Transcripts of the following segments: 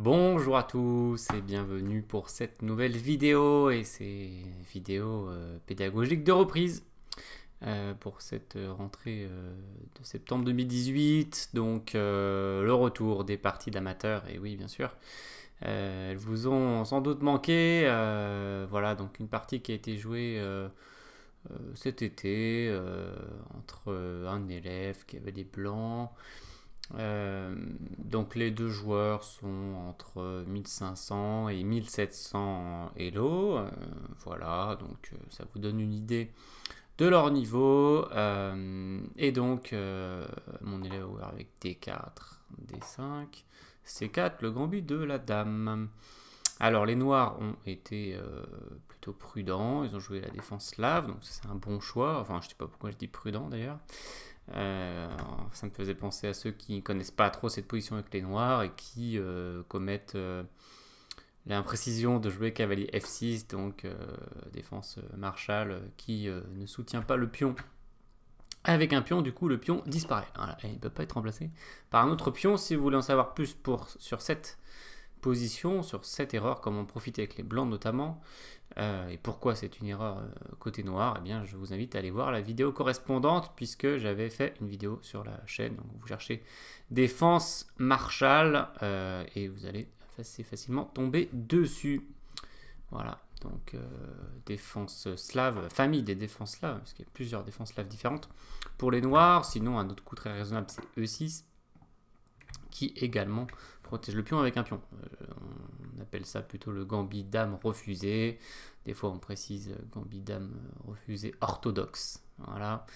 Bonjour à tous et bienvenue pour cette nouvelle vidéo et ces vidéos euh, pédagogiques de reprise euh, pour cette rentrée euh, de septembre 2018. Donc le retour des parties d'amateurs et oui bien sûr elles vous ont sans doute manqué. voilà donc une partie qui a été jouée cet été entre un élève qui avait des blancs. Euh, donc les deux joueurs sont entre 1500 et 1700 Elo. Euh, voilà, donc euh, ça vous donne une idée de leur niveau. et donc mon élève avec D4, D5, C4, le grand but de la dame. Alors les noirs ont été plutôt prudents, ils ont joué la défense slave, donc c'est un bon choix. Enfin, je ne sais pas pourquoi je dis prudent d'ailleurs. Euh, ça me faisait penser à ceux qui ne connaissent pas trop cette position avec les noirs et qui euh, commettent euh, l'imprécision de jouer cavalier F6, donc défense Marshall, qui ne soutient pas le pion. Avec un pion, du coup, le pion disparaît. il ne peut pas être remplacé par un autre pion. Si vous voulez en savoir plus pour, sur cette position, sur cette erreur, comment profiter avec les blancs notamment, euh, et pourquoi c'est une erreur euh, côté noir Eh bien, je vous invite à aller voir la vidéo correspondante puisque j'avais fait une vidéo sur la chaîne. Donc, vous cherchez défense Marshall euh, et vous allez assez facilement tomber dessus. Voilà. Donc, défense slave, famille des défenses slaves, parce qu'il y a plusieurs défenses slaves différentes. Pour les noirs, sinon, un autre coup très raisonnable, c'est E6, qui également protège le pion avec un pion appelle ça plutôt le gambit dame refusée. Des fois, on précise euh, gambit dame euh, refusé orthodoxe. Voilà,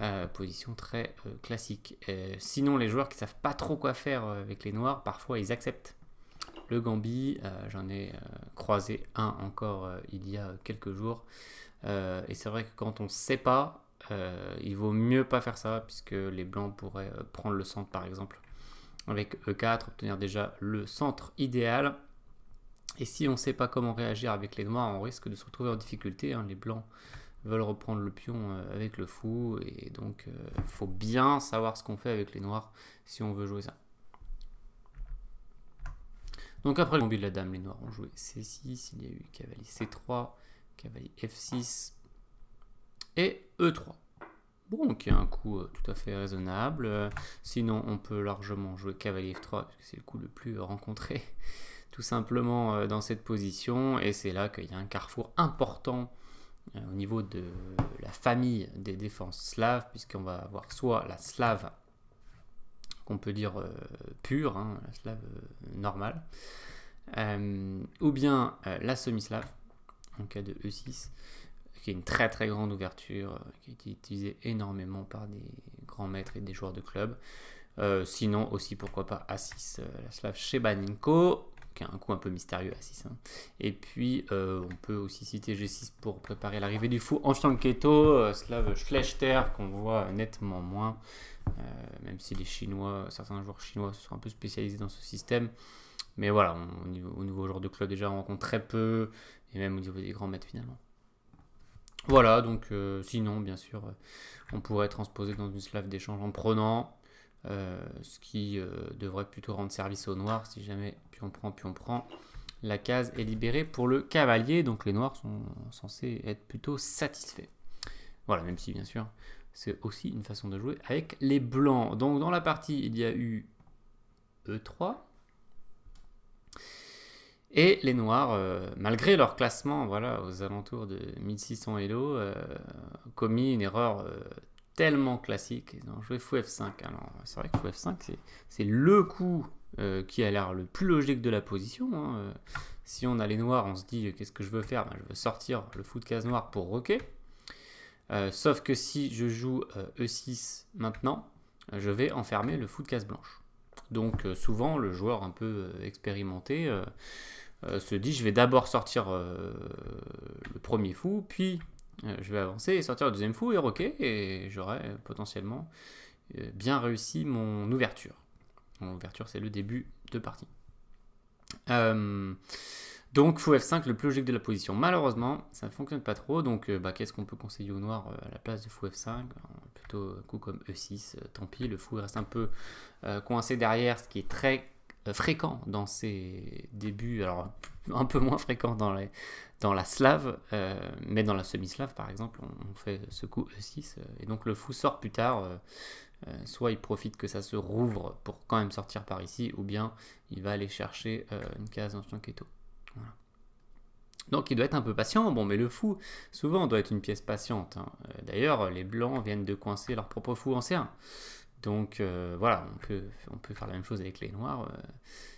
euh, position très classique. sinon, les joueurs qui savent pas trop quoi faire avec les noirs, parfois ils acceptent le Gambit. J'en ai croisé un encore il y a quelques jours. et c'est vrai que quand on ne sait pas, il vaut mieux pas faire ça, puisque les blancs pourraient prendre le centre par exemple avec E4, obtenir déjà le centre idéal. Et si on ne sait pas comment réagir avec les noirs, on risque de se retrouver en difficulté. Hein. Les blancs veulent reprendre le pion euh, avec le fou, et donc il euh, faut bien savoir ce qu'on fait avec les noirs si on veut jouer ça. Donc après le combi de la dame, les noirs ont joué C6, il y a eu cavalier C3, cavalier F6 et E3. Bon, qui est un coup euh, tout à fait raisonnable. sinon, on peut largement jouer cavalier F3, parce c'est le coup le plus rencontré tout simplement euh, dans cette position. Et c'est là qu'il y a un carrefour important euh, au niveau de la famille des défenses slaves, puisqu'on va avoir soit la slave, qu'on peut dire euh, pure, hein, la slave normale, ou bien la semi-slave, en cas de E6, qui est une très très grande ouverture, qui est utilisée énormément par des grands maîtres et des joueurs de club. sinon aussi pourquoi pas A6, la slave chez Baninko qui a un coup un peu mystérieux à 6. Hein. Et puis, euh, on peut aussi citer G6 pour préparer l'arrivée du fou en keto, slave euh, Slav Schlechter, qu'on voit nettement moins, euh, même si les Chinois, certains joueurs chinois se sont un peu spécialisés dans ce système. Mais voilà, au niveau joueur de club, déjà, on rencontre très peu, et même au niveau des grands maîtres, finalement. Voilà, donc sinon, bien sûr, on pourrait transposer dans une slave d'échange en prenant, ce qui devrait plutôt rendre service au noir si jamais on prend, puis on prend. La case est libérée pour le cavalier, donc les noirs sont censés être plutôt satisfaits. Voilà, même si bien sûr, c'est aussi une façon de jouer avec les blancs. Donc dans la partie, il y a eu E3. Et les noirs, euh, malgré leur classement voilà, aux alentours de 1600 Elo, euh, commis une erreur euh, tellement classique. Ils ont joué fou F5. Alors, c'est vrai que F5, c'est le coup euh, qui a l'air le plus logique de la position. Hein, euh. Si on a les noirs, on se dit euh, qu'est-ce que je veux faire ben, Je veux sortir le fou de case noire pour roquer. sauf que si je joue E6 e maintenant, je vais enfermer le fou de case blanche. Donc souvent, le joueur un peu expérimenté se dit je vais d'abord sortir le premier fou, puis je vais avancer et sortir le deuxième fou et roquer, et j'aurai potentiellement bien réussi mon ouverture l'ouverture c'est le début de partie. Euh, donc fou F5, le plus logique de la position. Malheureusement, ça ne fonctionne pas trop. Donc euh, bah, qu'est-ce qu'on peut conseiller au noir euh, à la place de fou F5 Plutôt un coup comme E6, tant pis, le fou reste un peu coincé derrière, ce qui est très fréquent dans ses débuts, alors un peu moins fréquent dans, dans la slave, mais dans la semi-slave par exemple, on, fait ce coup E6, et donc le fou sort plus tard euh, soit il profite que ça se rouvre pour quand même sortir par ici, ou bien il va aller chercher euh, une case dans son keto. Donc il doit être un peu patient, bon mais le fou, souvent doit être une pièce patiente. Hein. Euh, d'ailleurs, les blancs viennent de coincer leur propre fou en C1. Donc voilà, on peut, faire la même chose avec les noirs,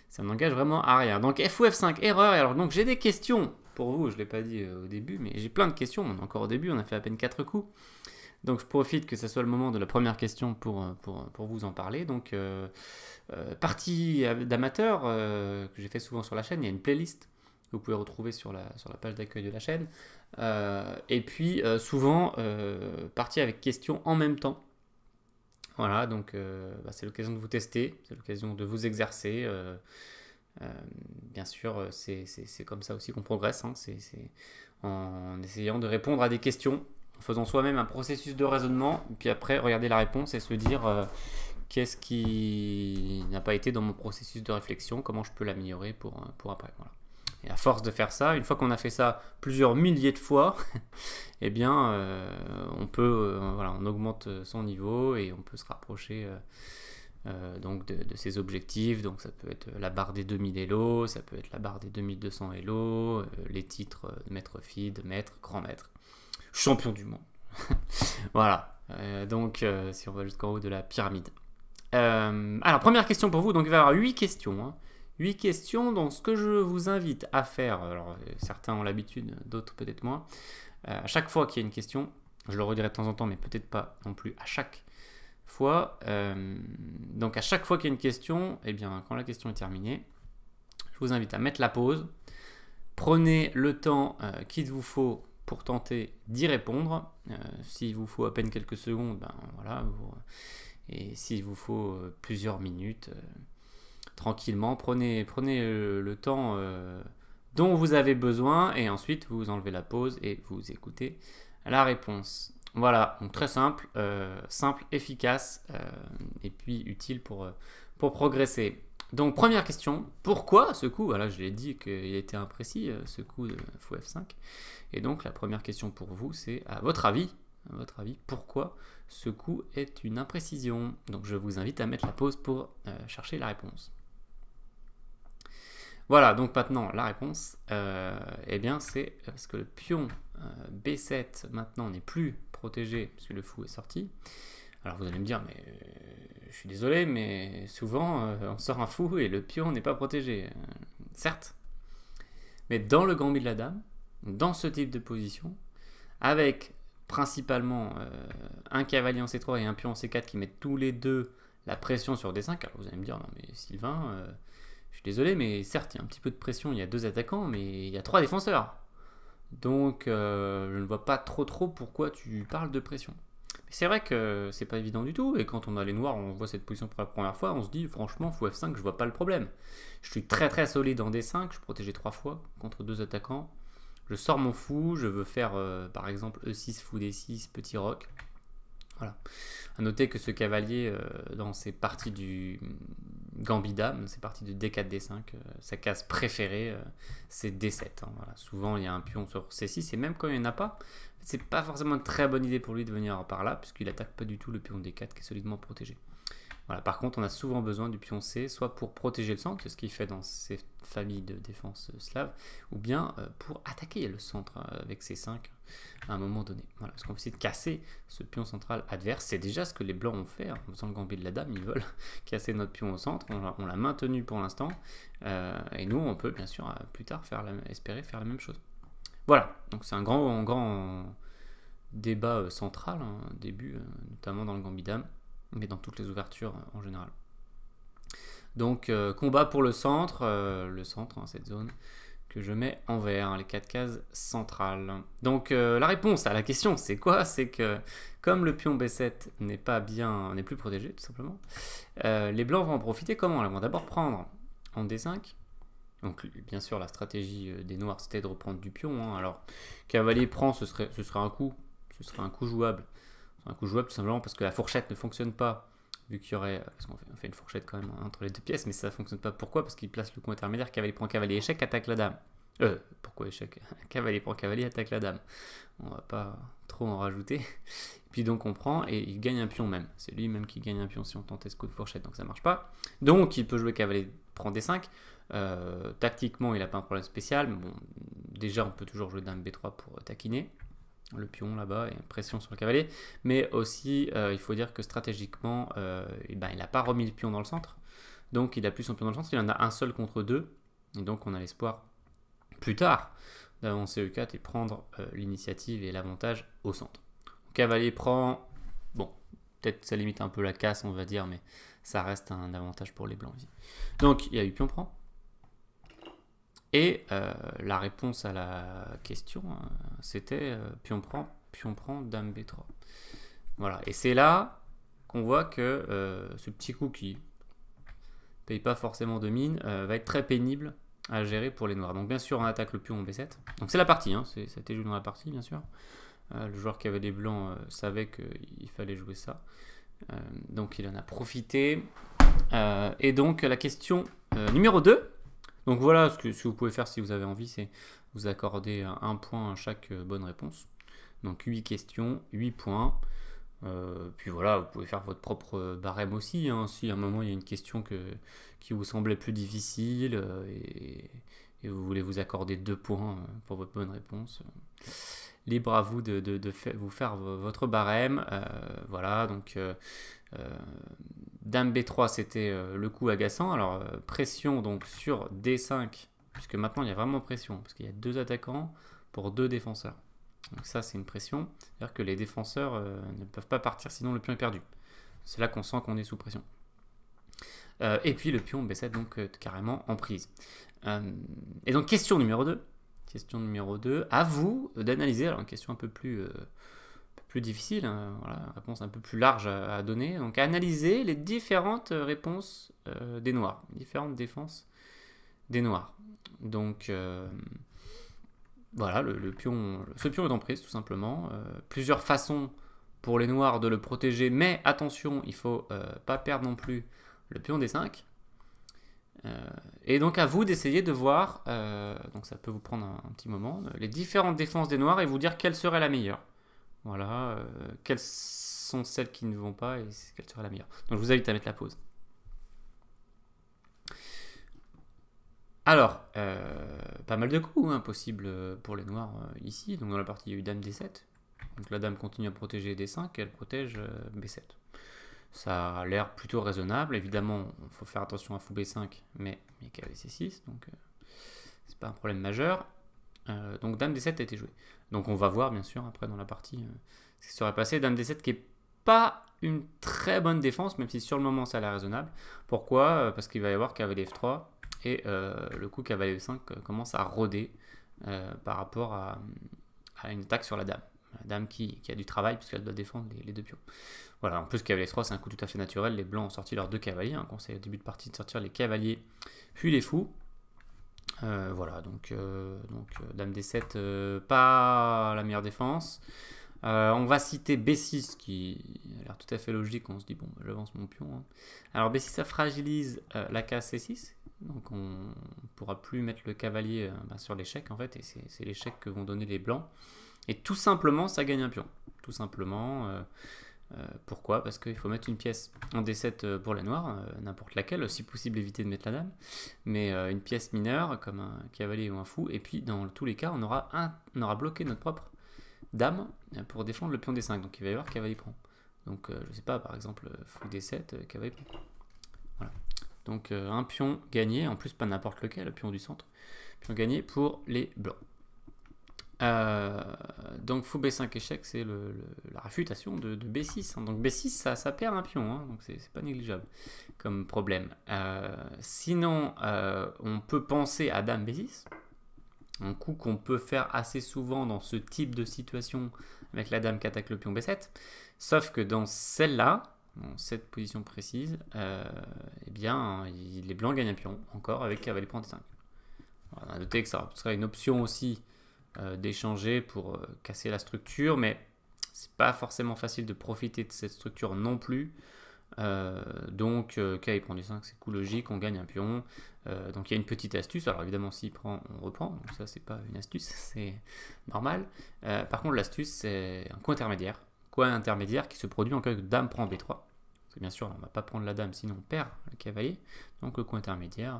ça n'engage vraiment à rien. Donc F 5 erreur, alors donc j'ai des questions pour vous, je ne l'ai pas dit au début, mais j'ai plein de questions, on est encore au début, on a fait à peine 4 coups. Donc je profite que ce soit le moment de la première question pour, euh, euh, pour, vous en parler. Donc euh, partie d'amateurs que j'ai fait souvent sur la chaîne, il y a une playlist que vous pouvez retrouver sur la, sur la page d'accueil de la chaîne. et puis souvent partie avec questions en même temps. Voilà, donc bah, c'est l'occasion de vous tester, c'est l'occasion de vous exercer. bien sûr, c'est comme ça aussi qu'on progresse, hein. c'est en essayant de répondre à des questions faisant soi-même un processus de raisonnement, puis après regarder la réponse et se dire euh, qu'est-ce qui n'a pas été dans mon processus de réflexion, comment je peux l'améliorer pour, euh, pour après. Et à force de faire ça, une fois qu'on a fait ça plusieurs milliers de fois, eh bien, euh, on peut, voilà, on augmente son niveau et on peut se rapprocher donc de, ses objectifs. Donc, ça peut être la barre des 2000 Elo, ça peut être la barre des 2200 Elo, les titres de maître de maître, grand maître, champion du monde. voilà. Euh, donc, euh, si on va jusqu'en haut de la pyramide. Euh, alors, première question pour vous. Donc, il va y avoir huit questions. Hein. Huit questions. Donc, ce que je vous invite à faire, alors certains ont l'habitude, d'autres peut-être moins. à chaque fois qu'il y a une question, je le redirai de temps en temps, mais peut-être pas non plus à chaque fois. donc, à chaque fois qu'il y a une question, eh bien, quand la question est terminée, je vous invite à mettre la pause. Prenez le temps qu'il vous faut pour tenter d'y répondre. Euh, s'il vous faut à peine quelques secondes, ben, voilà. Et s'il vous faut euh, plusieurs minutes, euh, tranquillement, prenez, prenez le, temps dont vous avez besoin et ensuite vous enlevez la pause et vous écoutez la réponse. Voilà, donc très simple, simple, efficace et puis utile pour, pour progresser. Donc première question, pourquoi ce coup Voilà, je l'ai dit qu'il était imprécis, euh, ce coup de fou F5. Et donc la première question pour vous, c'est à votre avis, votre avis, pourquoi ce coup est une imprécision Donc je vous invite à mettre la pause pour euh, chercher la réponse. Voilà, donc maintenant la réponse, euh, eh bien c'est parce que le pion B7 maintenant n'est plus protégé puisque le fou est sorti. Alors vous allez me dire, mais euh, je suis désolé, mais souvent euh, on sort un fou et le pion n'est pas protégé. Euh, certes. Mais dans le gambit de la dame, dans ce type de position, avec principalement un cavalier en C3 et un pion en C4 qui mettent tous les deux la pression sur D5, alors vous allez me dire, non mais Sylvain, je suis désolé, mais certes il y a un petit peu de pression, il y a deux attaquants, mais il y a trois défenseurs. Donc je ne vois pas trop trop pourquoi tu parles de pression c'est vrai que c'est pas évident du tout. Et quand on a les noirs, on voit cette position pour la première fois, on se dit franchement, fou F5, je vois pas le problème. Je suis très très solide en D5, je protégeais trois fois contre deux attaquants. Je sors mon fou, je veux faire euh, par exemple E6, fou D6, petit roc. Voilà. À noter que ce cavalier, euh, dans ses parties du, Gambida, c'est parti de D4, D5, sa case préférée, euh, c'est D7. Hein, Souvent, il y a un pion sur C6, et même quand il n'y en a pas, c'est pas forcément une très bonne idée pour lui de venir par là, puisqu'il attaque pas du tout le pion D4 qui est solidement protégé par contre, on a souvent besoin du pion C, soit pour protéger le centre, ce qu'il fait dans ses familles de défense slave, ou bien euh, pour attaquer le centre euh, avec ses 5 à un moment donné. Voilà, parce qu'on va de casser ce pion central adverse. C'est déjà ce que les blancs ont fait en hein. faisant le gambit de la dame. Ils veulent casser notre pion au centre. On l'a maintenu pour l'instant. Euh, et nous, on peut bien sûr plus tard espérer faire la même chose. Voilà, donc c'est un grand, grand débat central, hein, début, notamment dans le gambit dame mais dans toutes les ouvertures en général. Donc euh, combat pour le centre, euh, le centre, hein, cette zone que je mets en vert, hein, les quatre cases centrales. Donc euh, la réponse à la question, c'est quoi C'est que comme le pion B7 n'est pas bien, n'est plus protégé tout simplement, les blancs vont en profiter comment Ils vont d'abord prendre en D5. Donc bien sûr la stratégie des noirs c'était de reprendre du pion. Hein. Alors cavalier prend, ce serait, ce serait un coup, ce serait un coup jouable un coup jouable tout simplement parce que la fourchette ne fonctionne pas vu qu'il y aurait parce qu'on fait, on fait, une fourchette quand même entre les deux pièces mais ça fonctionne pas pourquoi parce qu'il place le coup intermédiaire cavalier prend cavalier échec attaque la dame euh pourquoi échec cavalier prend cavalier attaque la dame on va pas trop en rajouter puis donc on prend et il gagne un pion même c'est lui même qui gagne un pion si on tentait ce coup de fourchette donc ça marche pas donc il peut jouer cavalier prend d5 euh, tactiquement il a pas un problème spécial bon déjà on peut toujours jouer dame b3 pour taquiner le pion là-bas et pression sur le cavalier. Mais aussi, euh, il faut dire que stratégiquement, euh, eh ben, il n'a pas remis le pion dans le centre. Donc il a plus son pion dans le centre, il en a un seul contre deux. Et donc on a l'espoir plus tard d'avancer E4 et prendre euh, l'initiative et l'avantage au centre. Le cavalier prend, bon, peut-être ça limite un peu la casse, on va dire, mais ça reste un avantage pour les blancs Donc il y a eu pion prend, et euh, la réponse à la question, euh, c'était euh, pion prend, pion prend, dame b3. Voilà, et c'est là qu'on voit que ce petit coup qui paye pas forcément de mine va être très pénible à gérer pour les noirs. Donc bien sûr, on attaque le pion en b7. Donc c'est la partie, hein, c'était joué dans la partie, bien sûr. le joueur qui avait des blancs savait qu'il fallait jouer ça. donc il en a profité. et donc la question numéro 2 donc voilà, ce que, vous pouvez faire si vous avez envie, c'est vous accorder un point à chaque euh, bonne réponse. Donc 8 questions, 8 points. Euh, puis voilà, vous pouvez faire votre propre euh, barème aussi. Hein. si à un moment il y a une question qui vous semblait plus difficile et, vous voulez vous accorder deux points pour votre bonne réponse, libre à vous de, vous faire votre barème. voilà, donc euh, Dame B3, c'était euh, le coup agaçant. Alors, euh, pression donc sur D5, puisque maintenant il y a vraiment pression, parce qu'il y a deux attaquants pour deux défenseurs. Donc ça, c'est une pression. C'est-à-dire que les défenseurs ne peuvent pas partir, sinon le pion est perdu. C'est là qu'on sent qu'on est sous pression. et puis le pion B7, donc carrément en prise. et donc question numéro 2. Question numéro 2, à vous d'analyser, alors une question un peu plus plus difficile, hein, réponse un peu plus large à, donner. Donc analyser les différentes réponses euh, des Noirs, différentes défenses des Noirs. Donc euh, voilà, le, pion, ce pion est en prise tout simplement. Euh, plusieurs façons pour les Noirs de le protéger, mais attention, il faut pas perdre non plus le pion des 5. et donc à vous d'essayer de voir, donc ça peut vous prendre un petit moment, les différentes défenses des Noirs et vous dire quelle serait la meilleure. Voilà, euh, quelles sont celles qui ne vont pas et quelle sera la meilleure. Donc je vous invite à mettre la pause. Alors, euh, pas mal de coups hein, possibles euh, pour les noirs ici. Donc dans la partie, il y a eu dame d7. Donc la dame continue à protéger d5 elle protège b7. Ça a l'air plutôt raisonnable. Évidemment, il faut faire attention à fou b5, mais il y a c6, donc c'est pas un problème majeur. donc dame d7 a été jouée. Donc on va voir bien sûr après dans la partie euh, ce qui serait passé. Dame D7 qui est pas une très bonne défense, même si sur le moment ça a l'air raisonnable. Pourquoi euh, Parce qu'il va y avoir cavalier F3 et euh, le coup cavalier F5 commence à rôder par rapport à, une attaque sur la dame. La dame qui, a du travail puisqu'elle doit défendre les, deux pions. Voilà, en plus cavalier F3 c'est un coup tout à fait naturel. Les blancs ont sorti leurs deux cavaliers. Hein, on au début de partie de sortir les cavaliers puis les fous. Euh, voilà, donc, euh, donc euh, Dame D7, pas la meilleure défense. on va citer B6 qui a l'air tout à fait logique. On se dit, bon, bah, j'avance mon pion. Hein. Alors B6, ça fragilise la case C6. Donc on ne pourra plus mettre le cavalier bah, sur l'échec en fait. Et c'est l'échec que vont donner les blancs. Et tout simplement, ça gagne un pion. Tout simplement. Euh, pourquoi Parce qu'il faut mettre une pièce en D7 euh, pour la noire, euh, n'importe laquelle, si possible éviter de mettre la dame, mais une pièce mineure comme un cavalier ou un fou, et puis dans tous les cas on aura, un, on aura bloqué notre propre dame pour défendre le pion D5, donc il va y avoir cavalier prend. Donc je sais pas, par exemple fou D7, cavalier prend. Voilà. Donc un pion gagné, en plus pas n'importe lequel, le pion du centre, pion gagné pour les blancs. Euh, donc fou B5 échec, c'est la réfutation de, B6. Hein. Donc B6, ça, perd un pion, hein. donc c'est pas négligeable comme problème. Euh, sinon, euh, on peut penser à Dame B6, un coup qu'on peut faire assez souvent dans ce type de situation avec la Dame qui attaque le pion B7. Sauf que dans celle-là, dans cette position précise, eh bien, les blancs gagnent un pion, encore avec cavalier prend 5 On a noté que ça serait une option aussi euh, d'échanger pour euh, casser la structure, mais c'est pas forcément facile de profiter de cette structure non plus. Euh, donc, K il prend du 5, c'est cool, logique, on gagne un pion. donc, il y a une petite astuce. Alors, évidemment, s'il prend, on reprend. Donc, ça, c'est pas une astuce, c'est normal. par contre, l'astuce, c'est un coin intermédiaire. coup intermédiaire qui se produit en cas que dame prend B3. bien sûr, on va pas prendre la dame, sinon on perd le cavalier. Donc, le coup intermédiaire,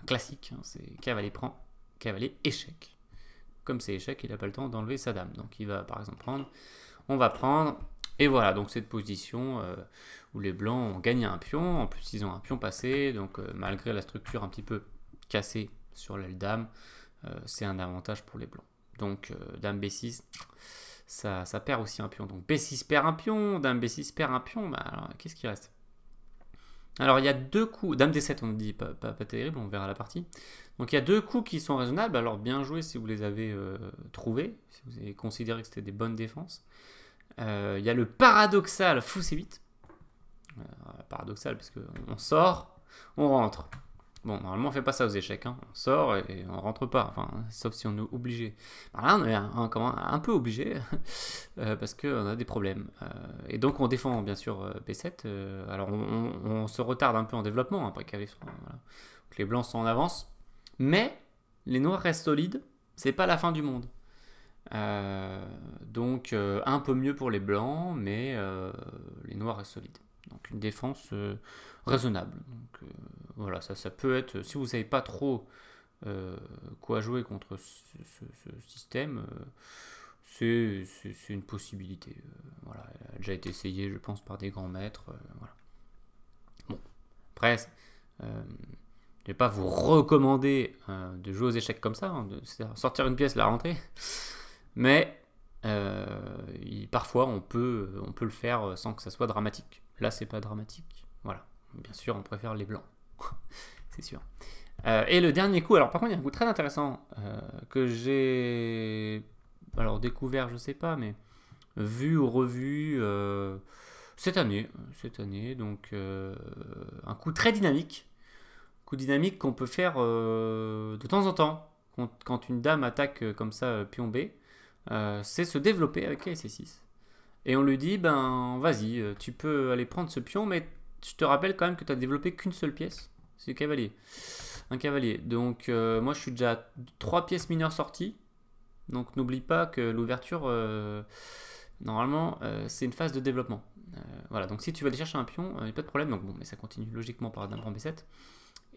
un classique, hein, c'est cavalier prend, cavalier échec comme c'est échec, il n'a pas le temps d'enlever sa dame. Donc il va par exemple prendre, on va prendre, et voilà, donc cette position euh, où les blancs ont gagné un pion, en plus ils ont un pion passé, donc euh, malgré la structure un petit peu cassée sur l'aile dame, euh, c'est un avantage pour les blancs. Donc dame B6, ça, perd aussi un pion. Donc B6 perd un pion, dame B6 perd un pion, bah, qu'est-ce qui reste alors il y a deux coups, Dame D7 on dit pas, pas, terrible, on verra la partie. Donc il y a deux coups qui sont raisonnables, alors bien joué si vous les avez euh, trouvés, si vous avez considéré que c'était des bonnes défenses. Euh, il y a le paradoxal fou C8. Euh, paradoxal parce qu'on sort, on rentre. Bon, normalement, on fait pas ça aux échecs. Hein. On sort et on rentre pas. sauf si on est obligé. là, on est hein, un, peu obligé euh, parce qu'on a des problèmes. Euh, et donc, on défend bien sûr B7. Euh, alors, on, se retarde un peu en développement hein, après hein, les blancs sont en avance. Mais les noirs restent solides. C'est pas la fin du monde. donc, un peu mieux pour les blancs, mais les noirs restent solides. Donc, une défense raisonnable. Donc, euh, voilà, ça, ça peut être, si vous savez pas trop euh, quoi jouer contre ce, système, euh, c'est une possibilité. voilà, elle a déjà été essayée, je pense, par des grands maîtres. voilà. Bon, après, je ne vais pas vous recommander de jouer aux échecs comme ça, hein, de sortir une pièce, la rentrer, mais parfois on peut, on peut le faire sans que ça soit dramatique. Là, c'est pas dramatique. Voilà bien sûr, on préfère les blancs. c'est sûr. Euh, et le dernier coup, alors par contre, il y a un coup très intéressant euh, que j'ai alors découvert, je sais pas, mais vu ou revu euh, cette année, cette année, donc un coup très dynamique, coup dynamique qu'on peut faire de temps en temps quand, une dame attaque comme ça pion B, c'est se développer avec c 6 Et on lui dit, ben vas-y, tu peux aller prendre ce pion, mais je te rappelle quand même que tu as développé qu'une seule pièce. C'est le cavalier. Un cavalier. Donc euh, moi je suis déjà à 3 pièces mineures sorties. Donc n'oublie pas que l'ouverture, euh, normalement, euh, c'est une phase de développement. voilà, donc si tu veux aller chercher un pion, il n'y a pas de problème. Donc bon, mais ça continue logiquement par d'un prend B7.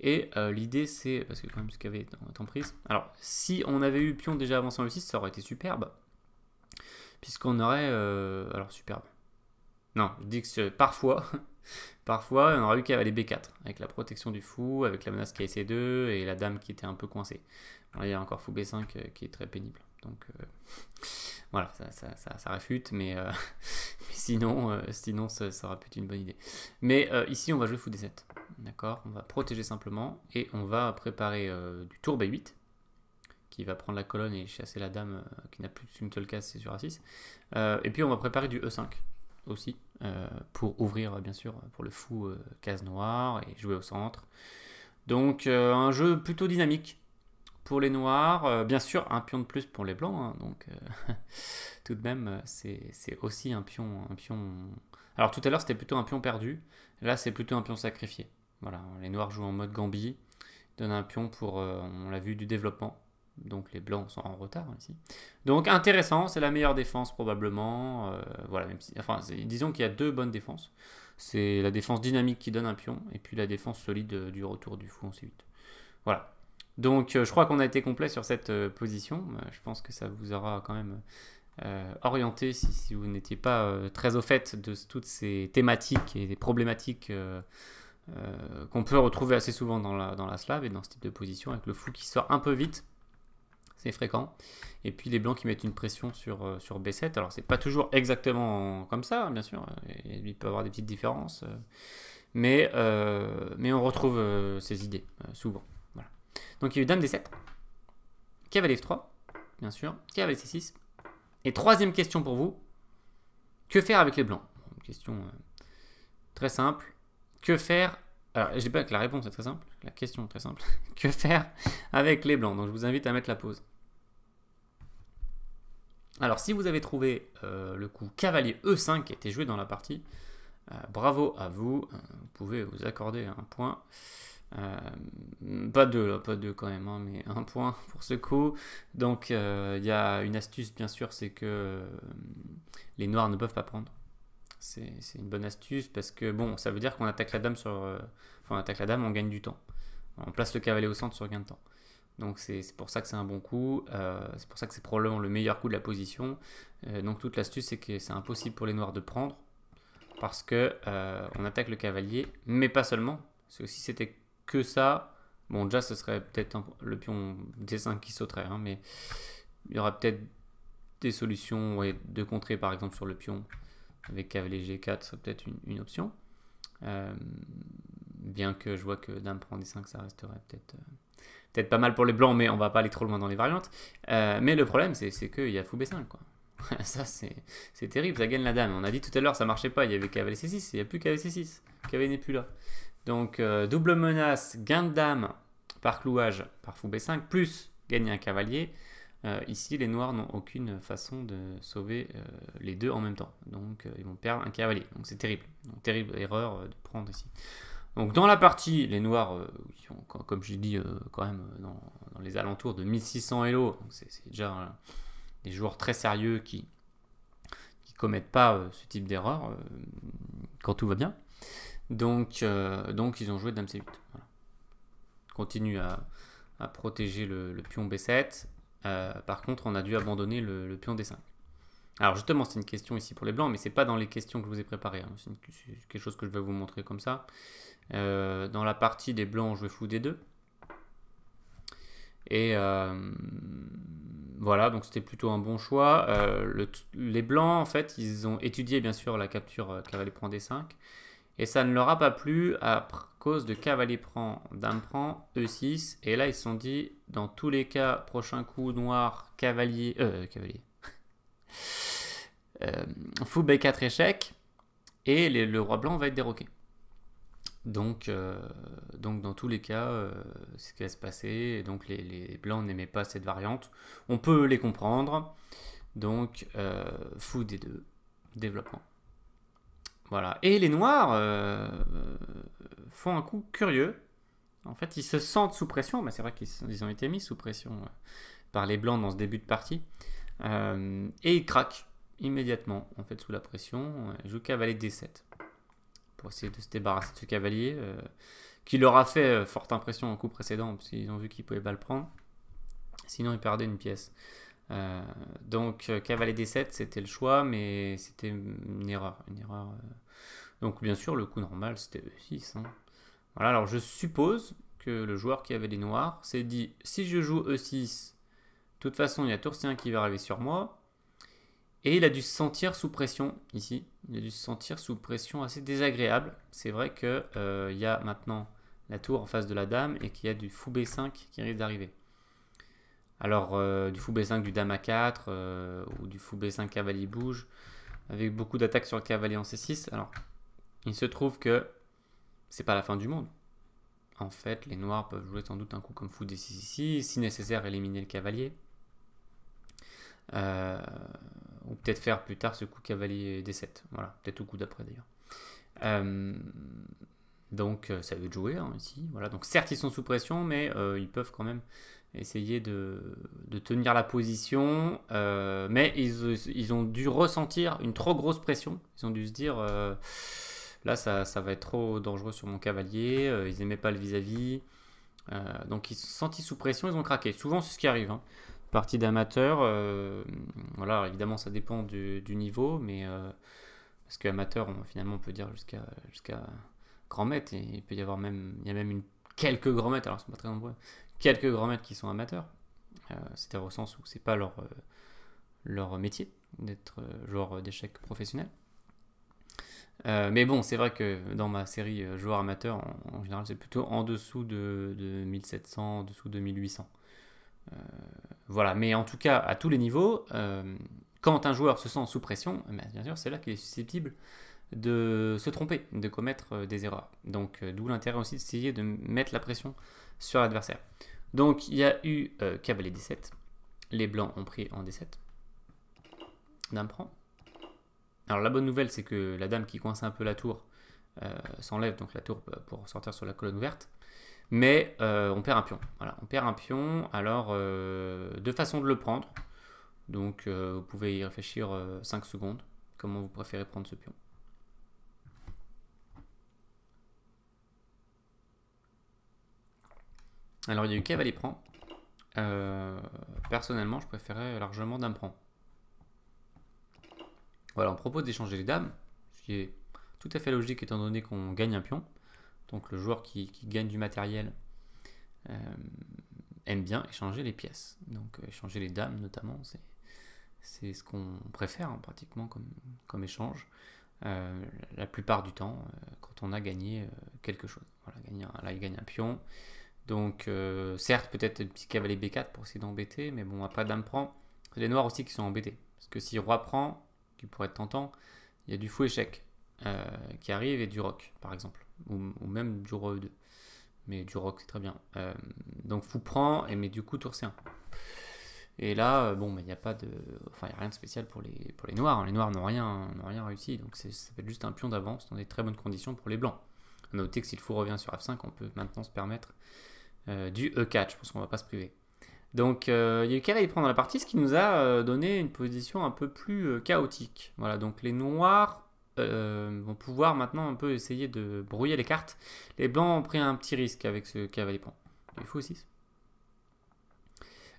Et l'idée c'est, parce que quand même ce qu'il y avait dans, prise. Alors si on avait eu pion déjà avant 6, ça aurait été superbe. Puisqu'on aurait... alors superbe. Non, je dis que parfois, Parfois, on aura eu qu'à aller B4, avec la protection du fou, avec la menace c 2 et la dame qui était un peu coincée. il y a encore fou B5 euh, qui est très pénible. Donc euh, voilà, ça, ça, ça, réfute, mais, euh, sinon, sinon ça, aurait pu être une bonne idée. Mais ici, on va jouer fou D7. D'accord On va protéger simplement et on va préparer du tour B8 qui va prendre la colonne et chasser la dame qui n'a plus une seule case, sur A6. et puis on va préparer du E5 aussi, euh, pour ouvrir bien sûr pour le fou euh, case noire et jouer au centre. Donc euh, un jeu plutôt dynamique pour les noirs, bien sûr un pion de plus pour les blancs, hein, donc tout de même c'est aussi un pion, un pion... Alors tout à l'heure c'était plutôt un pion perdu, là c'est plutôt un pion sacrifié. Voilà, les noirs jouent en mode Gambie, donnent un pion pour, on l'a vu, du développement. Donc les blancs sont en retard ici. Donc intéressant, c'est la meilleure défense probablement. Euh, voilà, même disons qu'il y a deux bonnes défenses. C'est la défense dynamique qui donne un pion et puis la défense solide euh, du retour du fou en C8. Voilà. Donc euh, je crois qu'on a été complet sur cette position. je pense que ça vous aura quand même orienté si, vous n'étiez pas très au fait de toutes ces thématiques et des problématiques. qu'on peut retrouver assez souvent dans la, dans la slave et dans ce type de position avec le fou qui sort un peu vite fréquent. Et puis les blancs qui mettent une pression sur, euh, sur B7. Alors c'est pas toujours exactement comme ça, bien sûr. Euh, il peut y avoir des petites différences. Euh, mais, mais on retrouve ces idées, souvent. Voilà. Donc il y a eu Dame D7, Cavalier F3, bien sûr, Cavalier C6. Et troisième question pour vous, que faire avec les blancs question très simple. Que faire alors, je dis pas que la réponse est très simple, la question très simple. que faire avec les blancs Donc, je vous invite à mettre la pause. Alors si vous avez trouvé euh, le coup cavalier E5 qui a été joué dans la partie, euh, bravo à vous, euh, vous pouvez vous accorder un point. pas deux, pas deux quand même, hein, mais un point pour ce coup. Donc il y a une astuce bien sûr, c'est que les noirs ne peuvent pas prendre. C'est une bonne astuce parce que bon, ça veut dire qu'on attaque la dame sur, on attaque la dame, on gagne du temps. On place le cavalier au centre sur gain de temps. Donc c'est pour ça que c'est un bon coup, euh, c'est pour ça que c'est probablement le meilleur coup de la position. Euh, donc toute l'astuce c'est que c'est impossible pour les noirs de prendre parce que euh, on attaque le cavalier, mais pas seulement. Parce que si c'était que ça, bon déjà ce serait peut-être le pion D5 qui sauterait, hein, mais il y aura peut-être des solutions de contrer par exemple sur le pion avec cavalier G4, ce serait peut-être une, une, option. bien que je vois que dame prend D5, ça resterait peut-être peut-être pas mal pour les blancs, mais on va pas aller trop loin dans les variantes. Euh, mais le problème, c'est qu'il y a fou B5, quoi. ça, c'est terrible, ça gagne la dame. On a dit tout à l'heure, ça marchait pas, il y avait cavalier C6, il n'y a plus cavalier C6. Cavalier n'est plus là. Donc, euh, double menace, gain de dame par clouage, par fou B5, plus gagner un cavalier. Euh, ici, les noirs n'ont aucune façon de sauver les deux en même temps. Donc, ils vont perdre un cavalier. Donc, c'est terrible. Donc, terrible erreur de prendre ici. Donc dans la partie, les noirs, euh, comme ont, comme j'ai dit, euh, quand même euh, dans, les alentours de 1600 Elo, c'est déjà des joueurs très sérieux qui ne commettent pas ce type d'erreur quand tout va bien. Donc, donc ils ont joué Dame C8. Continue à, protéger le, pion B7. par contre, on a dû abandonner le, pion D5. Alors justement, c'est une question ici pour les blancs, mais c'est pas dans les questions que je vous ai préparées. Hein. C'est quelque chose que je vais vous montrer comme ça. Euh, dans la partie des blancs, je vais fou des deux. Et euh, voilà, donc c'était plutôt un bon choix. Euh, les blancs, en fait, ils ont étudié bien sûr la capture cavalier prend d5. Et ça ne leur a pas plu à cause de cavalier prend, dame prend, e6. Et là, ils se sont dit, dans tous les cas, prochain coup noir, cavalier. Euh, cavalier. fou b4 échec. Et le roi blanc va être déroqué. Donc, euh, donc dans tous les cas, euh, ce qui va se passer. donc les, blancs n'aimaient pas cette variante. On peut les comprendre. Donc euh, fou des deux. Développement. Voilà. Et les noirs font un coup curieux. En fait, ils se sentent sous pression. Bah, c'est vrai qu'ils ont été mis sous pression par les blancs dans ce début de partie. et ils craquent immédiatement, en fait, sous la pression, jusqu'à cavalier D7 pour essayer de se débarrasser de ce cavalier, euh, qui leur a fait euh, forte impression au coup précédent, parce qu'ils ont vu qu'ils ne pouvaient pas le prendre. Sinon, ils perdaient une pièce. Euh, donc, cavalier D7, c'était le choix, mais c'était une erreur. Une erreur Donc, bien sûr, le coup normal, c'était E6. Hein. Voilà, alors je suppose que le joueur qui avait les noirs s'est dit si je joue E6, de toute façon, il y a tour qui va arriver sur moi. Et il a dû se sentir sous pression ici. Il a dû se sentir sous pression assez désagréable. C'est vrai qu'il euh, y a maintenant la tour en face de la dame et qu'il y a du fou B5 qui risque d'arriver. Alors, euh, du fou B5 du dame A4 euh, ou du fou B5 cavalier bouge avec beaucoup d'attaques sur le cavalier en C6. Alors, il se trouve que c'est pas la fin du monde. En fait, les noirs peuvent jouer sans doute un coup comme fou D6 ici, si nécessaire éliminer le cavalier. Euh, ou peut-être faire plus tard ce coup cavalier D7. Voilà, peut-être au coup d'après d'ailleurs. Euh, donc euh, ça veut jouer hein, ici. Voilà. Donc certes ils sont sous pression, mais euh, ils peuvent quand même essayer de, tenir la position. mais ils, ont dû ressentir une trop grosse pression. Ils ont dû se dire là ça, va être trop dangereux sur mon cavalier. ils n'aimaient pas le vis-à-vis. donc ils se sont sentis sous pression, ils ont craqué. Souvent c'est ce qui arrive. Hein partie d'amateurs. Euh, voilà, évidemment, ça dépend du, niveau, mais ce euh, parce amateur on, finalement, on peut dire jusqu'à jusqu'à grand maître. Et il peut y avoir même, il y même une, quelques grands maîtres, alors c'est pas très nombreux, quelques grands maîtres qui sont amateurs. Euh, c'est-à-dire au sens où c'est pas leur, leur métier d'être joueur d'échecs professionnel. mais bon, c'est vrai que dans ma série joueur amateurs en, général, c'est plutôt en dessous de, 1700, dessous de 1800. Voilà, mais en tout cas, à tous les niveaux, euh, quand un joueur se sent sous pression, eh ben, bien sûr, c'est là qu'il est susceptible de se tromper, de commettre euh, des erreurs. Donc, euh, d'où l'intérêt aussi d'essayer de mettre la pression sur l'adversaire. Donc, il y a eu euh, cavalier D7. Les blancs ont pris en D7. Dame prend. Alors, la bonne nouvelle, c'est que la dame qui coince un peu la tour s'enlève, donc la tour pour sortir sur la colonne ouverte mais euh, on perd un pion. on perd un pion. Alors, euh, deux façons de le prendre. Donc, euh, vous pouvez y réfléchir 5 secondes. Comment vous préférez prendre ce pion Alors, il y a eu cavalier prend. personnellement, je préférais largement dame prend. Voilà, on propose d'échanger les dames, ce qui est tout à fait logique étant donné qu'on gagne un pion. Donc le joueur qui, gagne du matériel euh, aime bien échanger les pièces. Donc euh, échanger les dames notamment, c'est, ce qu'on préfère hein, pratiquement comme, échange. Euh, la plupart du temps, quand on a gagné quelque chose. Voilà, là, il gagne un pion. Donc, certes, peut-être un petit cavalier B4 pour essayer d'embêter, mais bon, après, dame prend. C'est les noirs aussi qui sont embêtés. Parce que si roi prend, qui pourrait être tentant, il y a du fou échec. Euh, qui arrive et du rock, par exemple, ou, même du rock 2. E mais du rock, c'est très bien. Euh, donc donc prend et mais du coup tour c1 Et là, euh, bon, mais il n'y a pas de, enfin, il n'y a rien de spécial pour les, pour les noirs. Hein. Les noirs n'ont rien, n'ont rien réussi, donc ça peut être juste un pion d'avance dans des très bonnes conditions pour les blancs. À noter que si le fou revient sur F5, on peut maintenant se permettre du E4. Je pense qu'on va pas se priver. Donc, il euh, a il prend dans la partie, ce qui nous a donné une position un peu plus chaotique. Voilà, donc les noirs euh, vont pouvoir maintenant un peu essayer de brouiller les cartes. Les blancs ont pris un petit risque avec ce cavalier prend. Il fou 6.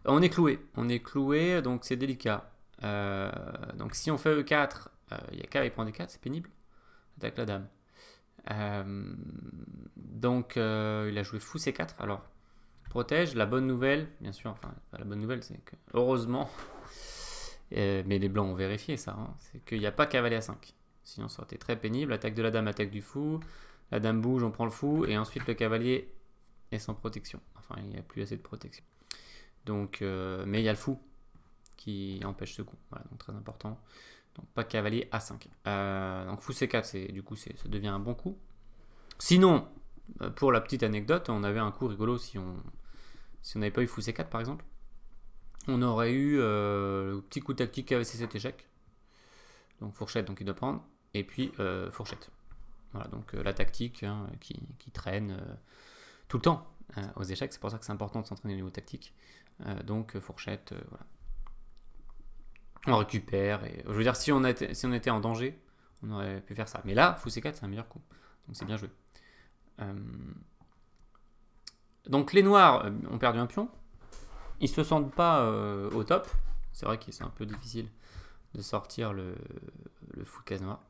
On est cloué. On est cloué, donc c'est délicat. Euh, donc si on fait E4, euh, il y a cavalier prend e 4 c'est pénible. Attaque la dame. Euh, donc il a joué fou C4. Alors protège. La bonne nouvelle, bien sûr, enfin la bonne nouvelle, c'est que heureusement, mais les blancs ont vérifié ça, hein, c'est qu'il n'y a pas cavalier à 5. Sinon, ça aurait été très pénible. Attaque de la dame, attaque du fou. La dame bouge, on prend le fou. Et ensuite, le cavalier est sans protection. Enfin, il n'y a plus assez de protection. Donc, euh, mais il y a le fou qui empêche ce coup. donc très important. Donc, pas cavalier A5. Euh, donc, fou C4, du coup, ça devient un bon coup. Sinon, euh, pour la petite anecdote, on avait un coup rigolo si on si n'avait pas eu fou C4, par exemple. On aurait eu le petit coup tactique avec cet cet échec. Donc, fourchette, donc il doit prendre et puis euh, fourchette. Voilà, donc euh, la tactique hein, qui, traîne euh, tout le temps aux échecs, c'est pour ça que c'est important de s'entraîner au niveau tactique. donc fourchette, voilà. On récupère, et je veux dire, si on, si on était en danger, on aurait pu faire ça. Mais là, fou c4, c'est un meilleur coup, donc c'est bien joué. Donc les noirs ont perdu un pion, ils se sentent pas au top, c'est vrai que c'est un peu difficile de sortir le, le fou case noir.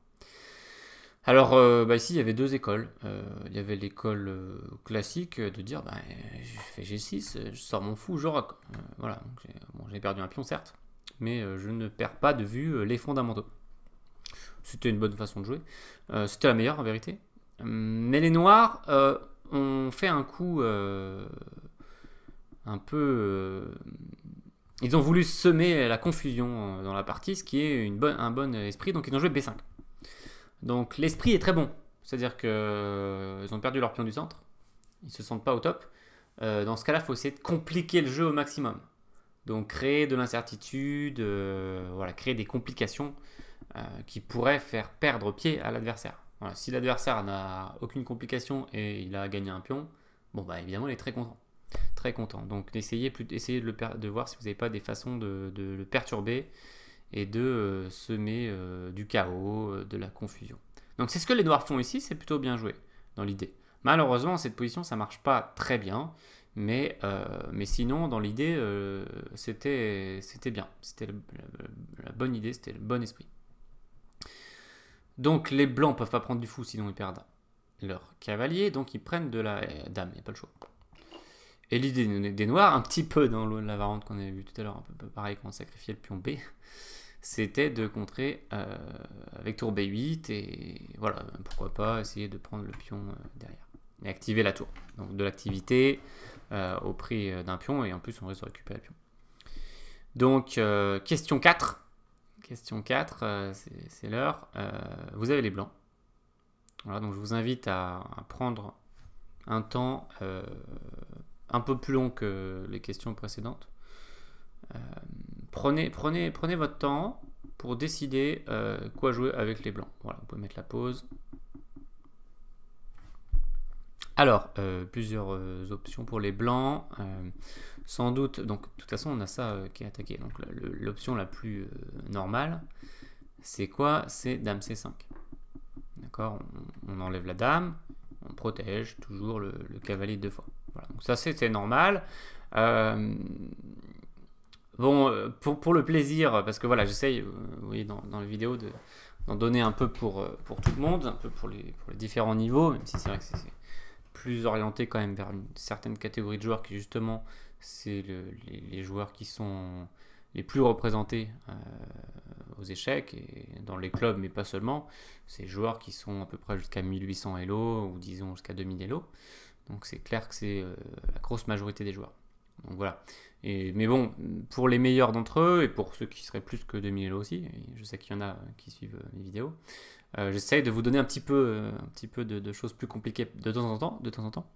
Alors, ici, euh, bah, il y avait deux écoles. Euh, il y avait l'école euh, classique de dire bah, je fais G6, je sors mon fou, je rock. voilà, j'ai perdu un pion, certes, mais je ne perds pas de vue les fondamentaux. C'était une bonne façon de jouer. C'était la meilleure, en vérité. Hum, mais les Noirs ont fait un coup un peu. ils ont voulu semer la confusion dans la partie, ce qui est un bon esprit, donc ils ont joué B5. Donc l'esprit est très bon. C'est-à-dire qu'ils euh, ont perdu leur pion du centre. Ils se sentent pas au top. Euh, dans ce cas-là, il faut essayer de compliquer le jeu au maximum. Donc créer de l'incertitude, euh, voilà, créer des complications qui pourraient faire perdre pied à l'adversaire. si l'adversaire n'a aucune complication et il a gagné un pion, bon bah évidemment il est très content. Très content. Donc essayez, de, le de voir si vous n'avez pas des façons de, de le perturber et de euh, semer euh, du chaos, euh, de la confusion. Donc c'est ce que les noirs font ici, c'est plutôt bien joué dans l'idée. Malheureusement, cette position, ça marche pas très bien, mais, mais sinon, dans l'idée, c'était bien. C'était la bonne idée, c'était le bon esprit. Donc les blancs peuvent pas prendre du fou, sinon ils perdent leur cavalier, donc ils prennent de la eh, dame, il n'y pas le choix. Et l'idée des noirs, un petit peu dans la variante qu'on avait vu tout à l'heure, un peu pareil quand on sacrifiait le pion B, c'était de contrer euh, avec tour B8 et voilà, ben, pourquoi pas essayer de prendre le pion euh, derrière et activer la tour. Donc de l'activité euh, au prix d'un pion et en plus on risque de récupérer le pion. Donc question 4. Question 4, c'est l'heure. vous avez les blancs. Voilà, donc je vous invite à prendre un temps un peu plus long que les questions précédentes Prenez, prenez, prenez votre temps pour décider euh, quoi jouer avec les blancs. Voilà, vous pouvez mettre la pause. Alors, euh, plusieurs euh, options pour les blancs. sans doute, donc de toute façon, on a ça qui est attaqué. Donc l'option la plus normale, c'est quoi C'est dame C5. D'accord on, enlève la dame, on protège toujours le, cavalier deux fois. Voilà, donc ça c'était normal. Euh, Bon, euh, pour, pour, le plaisir, parce que voilà, j'essaye, euh, oui, dans, dans la vidéo, de, d'en donner un peu pour, euh, pour tout le monde, un peu pour les, pour les différents niveaux, même si c'est vrai que c'est plus orienté quand même vers une certaine catégorie de joueurs qui, justement, c'est les, joueurs qui sont les plus représentés aux échecs et dans les clubs, mais pas seulement. Ces joueurs qui sont à peu près jusqu'à 1800 Elo ou disons jusqu'à 2000 Elo. Donc c'est clair que c'est la grosse majorité des joueurs. Donc voilà. Et, mais bon, pour les meilleurs d'entre eux, et pour ceux qui seraient plus que 2000 euros aussi, je sais qu'il y en a qui suivent mes euh, vidéos, euh, j'essaye de vous donner un petit peu, euh, un petit peu de, choses plus compliquées de temps en temps. De temps en temps.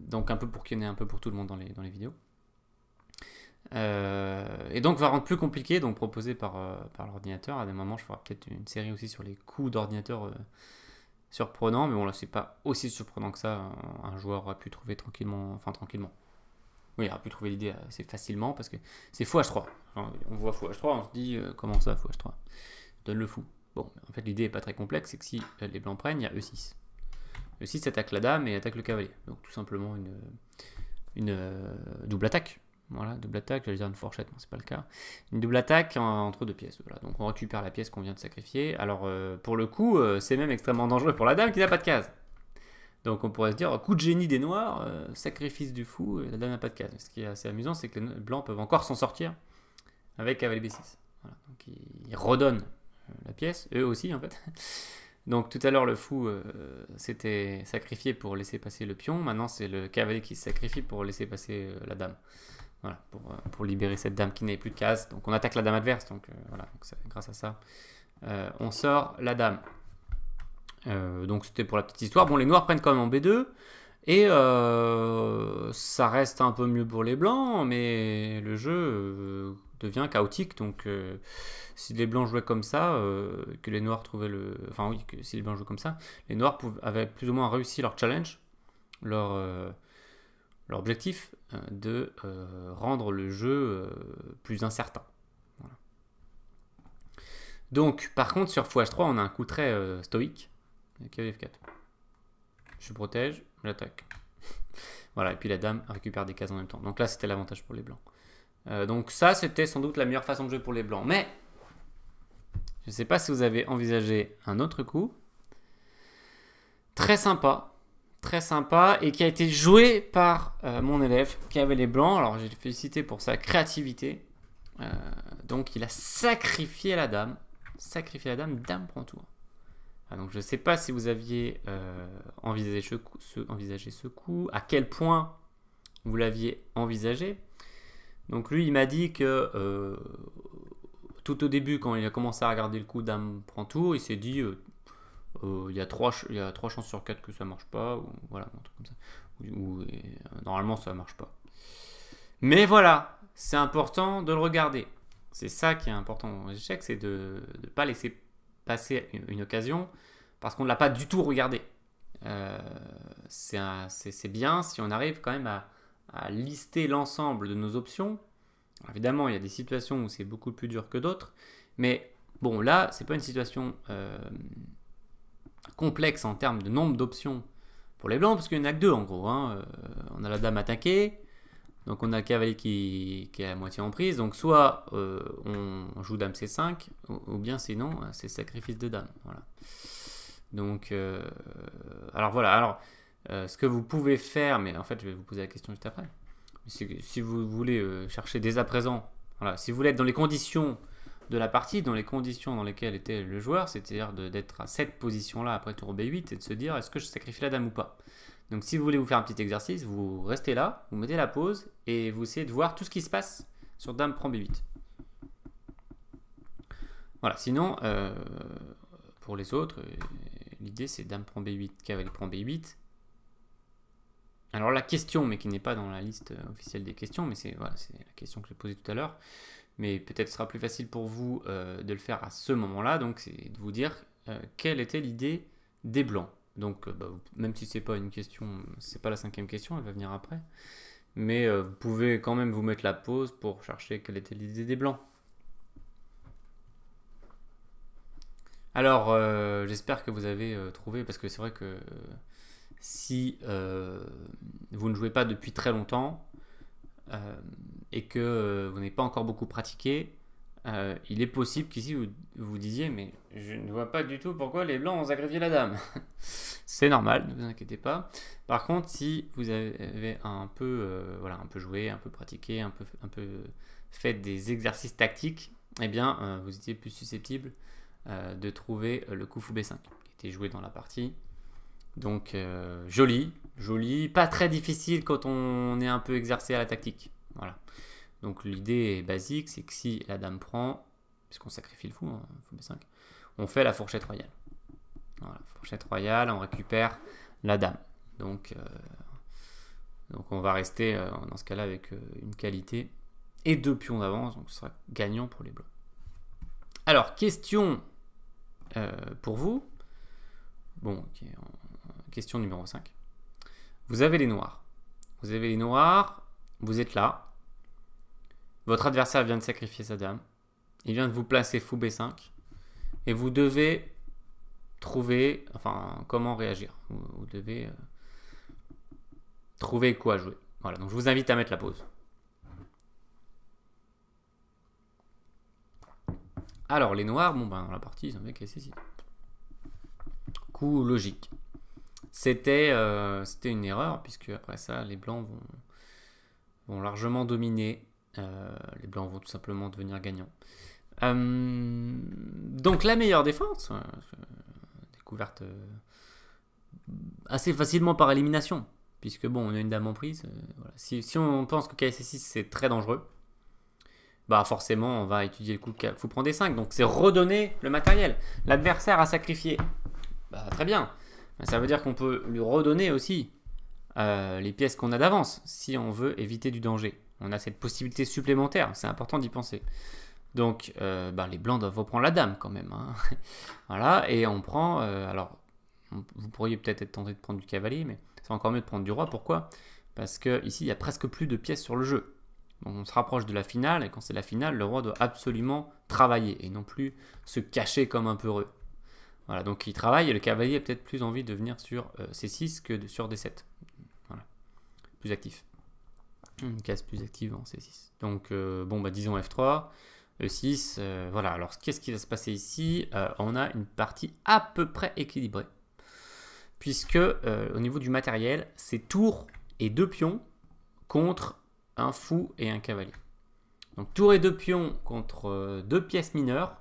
donc un peu pour qu'il y en ait un peu pour tout le monde dans les, vidéos. et donc va rendre plus compliqué, donc proposé par, par l'ordinateur. À des moments, je ferai peut-être une série aussi sur les coûts d'ordinateur surprenants, mais bon là c'est pas aussi surprenant que ça. Un joueur aurait pu trouver tranquillement, enfin tranquillement oui, il aurait pu trouver l'idée assez facilement parce que c'est fou h 3 On voit fou h 3 on se dit euh, comment ça fou h 3 Donne le fou. Bon, en fait, l'idée n'est pas très complexe, c'est que si euh, les blancs prennent, il y a E6. E6 attaque la dame et attaque le cavalier. Donc tout simplement une, euh, double attaque. Voilà, double attaque, j'allais dire une fourchette, mais c'est pas le cas. Une double attaque entre deux pièces. Voilà. Donc on récupère la pièce qu'on vient de sacrifier. Alors pour le coup, c'est même extrêmement dangereux pour la dame qui n'a pas de case. Donc on pourrait se dire, coup de génie des Noirs, euh, sacrifice du fou, la dame n'a pas de case. Ce qui est assez amusant, c'est que les Blancs peuvent encore s'en sortir avec cavalier B6. Voilà, donc ils, redonnent euh, la pièce, eux aussi en fait. Donc tout à l'heure, le fou euh, s'était sacrifié pour laisser passer le pion. Maintenant, c'est le cavalier qui se sacrifie pour laisser passer la dame. Voilà, pour, libérer cette dame qui n'avait plus de case. Donc on attaque la dame adverse. Donc voilà, grâce à ça, on sort la dame. Euh, donc c'était pour la petite histoire. Bon, les noirs prennent quand même en B2. Et euh, ça reste un peu mieux pour les blancs, mais le jeu euh, devient chaotique. Donc si les blancs jouaient comme ça, que les noirs trouvaient le... Enfin oui, que si les blancs jouaient comme ça, les noirs avaient plus ou moins réussi leur challenge, leur, objectif de rendre le jeu plus incertain. Donc par contre sur h 3 on a un coup très stoïque 4 Je protège, j'attaque. voilà, et puis la dame récupère des cases en même temps. Donc là, c'était l'avantage pour les blancs. Euh, donc ça, c'était sans doute la meilleure façon de jouer pour les blancs. Mais, je ne sais pas si vous avez envisagé un autre coup. Très sympa, très sympa et qui a été joué par euh, mon élève qui avait les blancs. Alors j'ai félicité pour sa créativité. Euh, donc il a sacrifié la dame. Sacrifié la dame, dame prend tour. Ah, donc je ne sais pas si vous aviez euh, envisagé, ce, coup, à quel point vous l'aviez envisagé. Donc lui, il m'a dit que euh, tout au début, quand il a commencé à regarder le coup dame prend tour, il s'est dit euh, il, y a trois, chances sur quatre que ça ne marche pas, ou voilà, ça. Ou, normalement, ça marche pas. Mais voilà, c'est important de le regarder. C'est ça qui est important dans les échecs, c'est de ne pas laisser passer une, occasion parce qu'on ne l'a pas du tout regardé. Euh, c'est bien si on arrive quand même à, lister l'ensemble de nos options. évidemment, il y a des situations où c'est beaucoup plus dur que d'autres, mais bon, là, c'est pas une situation euh, complexe en termes de nombre d'options pour les blancs, parce qu'il n'y en a que deux en gros. Hein. Euh, on a la dame attaquée, donc on a cavalier qui, est à moitié en prise. Donc soit euh, on joue dame c5, ou, bien sinon c'est sacrifice de dame. Voilà. Donc euh, alors voilà. Alors euh, ce que vous pouvez faire, mais en fait je vais vous poser la question juste après. Si, si vous voulez chercher dès à présent, voilà, si vous voulez être dans les conditions de la partie, dans les conditions dans lesquelles était le joueur, c'est-à-dire d'être à cette position-là après tour b8 et de se dire est-ce que je sacrifie la dame ou pas. Donc si vous voulez vous faire un petit exercice, vous restez là, vous mettez la pause et vous essayez de voir tout ce qui se passe sur Dame prend B8. Voilà, sinon, euh, pour les autres, euh, l'idée c'est Dame prend B8, Cavalier prend B8. Alors la question, mais qui n'est pas dans la liste euh, officielle des questions, mais c'est la question que j'ai posée tout à l'heure, mais peut-être sera plus facile pour vous de le faire à ce moment-là, donc c'est de vous dire quelle était l'idée des Blancs. Donc, euh, bah, même si c'est pas une question, c'est pas la cinquième question, elle va venir après. Mais euh, vous pouvez quand même vous mettre la pause pour chercher quelle était l'idée des blancs. Alors, euh, j'espère que vous avez trouvé, parce que c'est vrai que si vous ne jouez pas depuis très longtemps et que vous n'avez pas encore beaucoup pratiqué, euh, il est possible qu'ici vous, vous disiez, mais je ne vois pas du tout pourquoi les blancs ont agrévié la dame. c'est normal, ne vous inquiétez pas. Par contre, si vous avez un peu, euh, voilà, un peu joué, un peu pratiqué, un peu, fait des exercices tactiques, eh bien, euh, vous étiez plus susceptible de trouver le coup fou B5 qui était joué dans la partie. Donc, joli, joli, pas très difficile quand on est un peu exercé à la tactique. Voilà. Donc l'idée est basique, c'est que si la dame prend, puisqu'on sacrifie le fou, 5 hein, on fait la fourchette royale. Voilà, fourchette royale, on récupère la dame. Donc, euh, donc on va rester euh, dans ce cas-là avec euh, une qualité et deux pions d'avance, donc ce sera gagnant pour les blancs. Alors, question pour vous. Bon, question numéro 5. Vous avez les noirs. Vous avez les noirs, vous êtes là, votre adversaire vient de sacrifier sa dame. Il vient de vous placer fou B5. Et vous devez trouver, enfin, comment réagir. Vous, devez euh, trouver quoi jouer. Voilà, donc je vous invite à mettre la pause. Alors, les noirs, bon, ben, dans la partie, ils ont fait ici. Coup logique. Euh, c'était une erreur, puisque après ça, les blancs vont, vont largement dominer euh, les Blancs vont tout simplement devenir gagnants. Euh, donc la meilleure défense, euh, découverte assez facilement par élimination, puisque bon, on a une dame en prise. Si, on pense que KSC6 c'est très dangereux, bah forcément on va étudier le coup de faut prendre des 5. Donc c'est redonner le matériel. L'adversaire a sacrifié. Bah, très bien. Ça veut dire qu'on peut lui redonner aussi les pièces qu'on a d'avance si on veut éviter du danger. On a cette possibilité supplémentaire, c'est important d'y penser. Donc, euh, ben, les blancs doivent reprendre la dame quand même. Hein. voilà, et on prend. Euh, alors, vous pourriez peut-être être tenté de prendre du cavalier, mais c'est encore mieux de prendre du roi. Pourquoi Parce que ici, il n'y a presque plus de pièces sur le jeu. on se rapproche de la finale, et quand c'est la finale, le roi doit absolument travailler et non plus se cacher comme un peureux. Voilà, donc il travaille et le cavalier a peut-être plus envie de venir sur euh, C6 que sur D7. Voilà, plus actif. Une hmm, case plus active en C6. Donc, euh, bon, bah, disons F3, E6, euh, voilà. Alors, qu'est-ce qui va se passer ici euh, On a une partie à peu près équilibrée. Puisque, au niveau du matériel, c'est tour et deux pions contre un fou et un cavalier. Donc, tour et deux pions contre deux pièces mineures.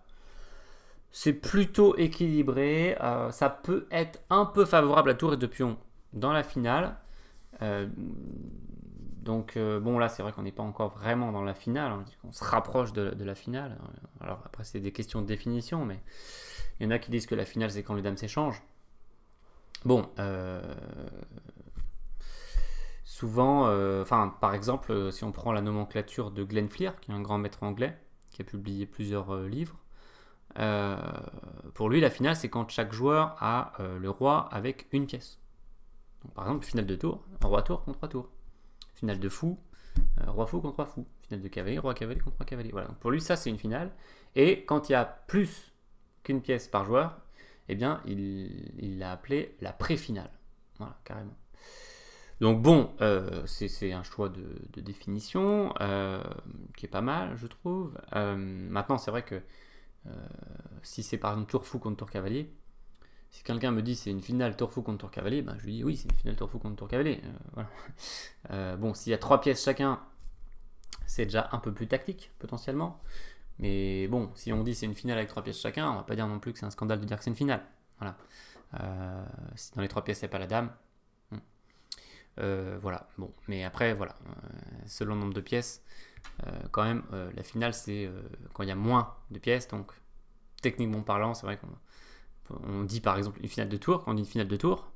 C'est plutôt équilibré. ça peut être un peu favorable à tour et deux pions dans la finale. Donc, euh, bon, là, c'est vrai qu'on n'est pas encore vraiment dans la finale. Hein, on se rapproche de, la finale. Alors, après, c'est des questions de définition, mais il y en a qui disent que la finale, c'est quand les dames s'échangent. Bon, euh, souvent, euh, enfin, par exemple, si on prend la nomenclature de Glenn qui est un grand maître anglais, qui a publié plusieurs livres, pour lui, la finale, c'est quand chaque joueur a le roi avec une pièce. par exemple, finale de tour, roi tour contre roi tour finale de fou, euh, roi fou contre roi fou, finale de cavalier, roi cavalier contre roi cavalier. Voilà. pour lui, ça c'est une finale. Et quand il y a plus qu'une pièce par joueur, eh bien, il l'a appelé la pré-finale. Voilà, carrément. Donc bon, euh, c'est un choix de, définition euh, qui est pas mal, je trouve. maintenant, c'est vrai que si c'est par exemple tour fou contre tour cavalier, si quelqu'un me dit c'est une finale Tour Fou contre Tour Cavalier, ben je lui dis oui, c'est une finale Tour Fou contre Tour Cavalier. Euh, euh, bon, s'il y a trois pièces chacun, c'est déjà un peu plus tactique, potentiellement. Mais bon, si on dit c'est une finale avec trois pièces chacun, on va pas dire non plus que c'est un scandale de dire que c'est une finale. Voilà. Euh, si dans les trois pièces, c'est pas la dame. Hmm. voilà, bon, mais après, voilà, selon le nombre de pièces, quand même, la finale, c'est quand il y a moins de pièces, donc techniquement parlant, c'est vrai qu'on on dit par exemple une finale de tour, quand on dit une finale de tour,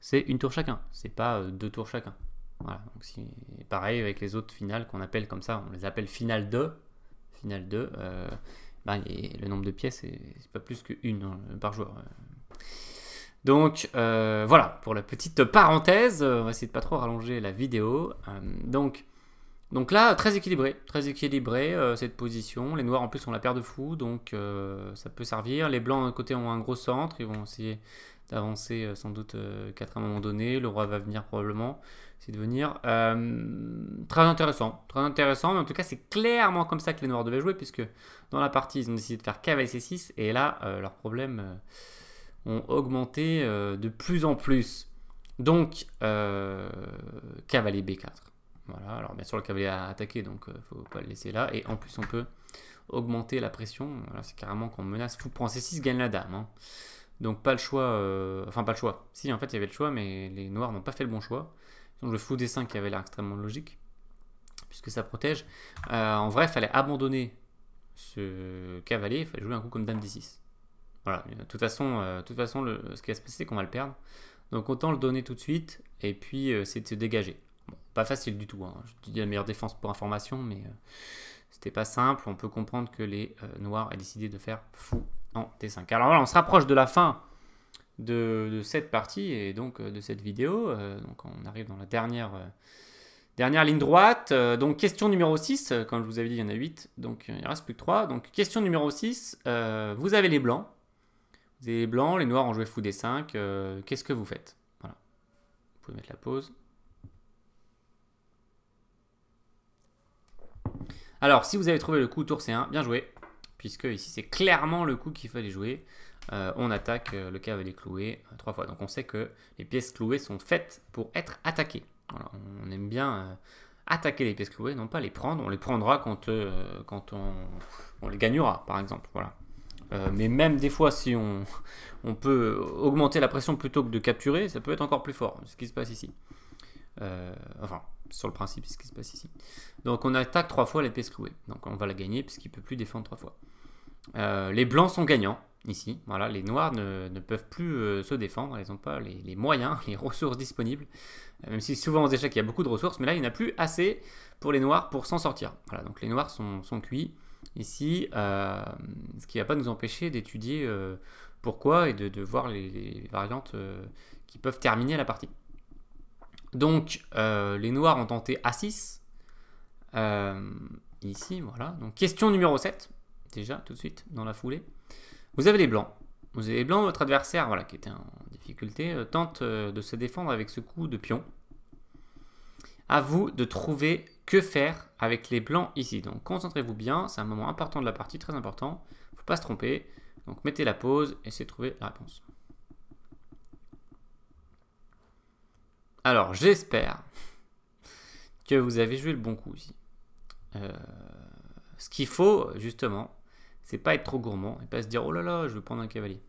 c'est une tour chacun, c'est pas euh, deux tours chacun. Voilà, donc pareil avec les autres finales qu'on appelle comme ça, on les appelle finale 2. Finale euh, ben, le nombre de pièces, c'est pas plus qu'une hein, par joueur. Donc euh, voilà, pour la petite parenthèse, on va essayer de pas trop rallonger la vidéo. donc donc là, très équilibré, très équilibré euh, cette position. Les noirs en plus ont la paire de fous, donc euh, ça peut servir. Les blancs d'un côté ont un gros centre, ils vont essayer d'avancer euh, sans doute 4 à un moment donné. Le roi va venir probablement, c'est de venir. très intéressant, très intéressant, mais en tout cas c'est clairement comme ça que les noirs devaient jouer, puisque dans la partie ils ont décidé de faire cavalier c6, et là leurs problèmes ont augmenté de plus en plus. Donc, cavalier b4. Voilà, alors bien sûr le cavalier a attaqué, donc il euh, ne faut pas le laisser là. Et en plus on peut augmenter la pression. c'est carrément qu'on menace. Fou prend C6, gagne la dame. Hein. Donc pas le choix, euh, enfin pas le choix. Si en fait il y avait le choix, mais les noirs n'ont pas fait le bon choix. Donc le fou des 5 qui avait l'air extrêmement logique, puisque ça protège. Euh, en vrai, il fallait abandonner ce cavalier, il fallait jouer un coup comme dame D6. Voilà, de toute façon, toute façon ce qui va se passer c'est qu'on va le perdre. Donc autant le donner tout de suite, et puis c'est de se dégager pas facile du tout. Hein. Je dis la meilleure défense pour information, mais euh, c'était pas simple. On peut comprendre que les euh, Noirs aient décidé de faire fou en T5. Alors voilà, on se rapproche de la fin de, cette partie et donc euh, de cette vidéo. donc on arrive dans la dernière, dernière ligne droite. donc question numéro 6, comme je vous avais dit, il y en a 8, donc il reste plus que 3. Donc question numéro 6, vous avez les Blancs. Vous avez les Blancs, les Noirs ont joué fou des 5 Qu'est-ce que vous faites Voilà. Vous pouvez mettre la pause. Alors, si vous avez trouvé le coup tour C1, bien joué, puisque ici c'est clairement le coup qu'il fallait jouer. Euh, on attaque euh, le cavalier cloué euh, trois fois. Donc on sait que les pièces clouées sont faites pour être attaquées. on aime bien attaquer les pièces clouées, non pas les prendre. On les prendra quand, on, les gagnera, par exemple. Voilà. mais même des fois, si on, on, peut augmenter la pression plutôt que de capturer, ça peut être encore plus fort, ce qui se passe ici. enfin, sur le principe, ce qui se passe ici. Donc on attaque trois fois l'épée clouée. Donc on va la gagner puisqu'il ne peut plus défendre trois fois. Euh, les blancs sont gagnants ici. Voilà, les noirs ne, peuvent plus euh, se défendre. Ils n'ont pas les, moyens, les ressources disponibles. Euh, même si souvent aux échecs il y a beaucoup de ressources, mais là il n'y en a plus assez pour les noirs pour s'en sortir. Voilà, donc les noirs sont, cuits ici, ce qui ne va pas nous empêcher d'étudier pourquoi et de, voir les variantes qui peuvent terminer la partie. Donc, euh, les noirs ont tenté A6. Euh, ici, voilà. Donc, question numéro 7. Déjà, tout de suite, dans la foulée. Vous avez les blancs. Vous avez les blancs, votre adversaire, voilà, qui était en difficulté, euh, tente de se défendre avec ce coup de pion. À vous de trouver que faire avec les blancs ici. Donc, concentrez-vous bien. C'est un moment important de la partie, très important. Il ne faut pas se tromper. Donc, mettez la pause et essayez de trouver la réponse. Alors, j'espère que vous avez joué le bon coup ici. Euh, ce qu'il faut, justement, c'est pas être trop gourmand et pas se dire oh là là, je vais prendre un cavalier.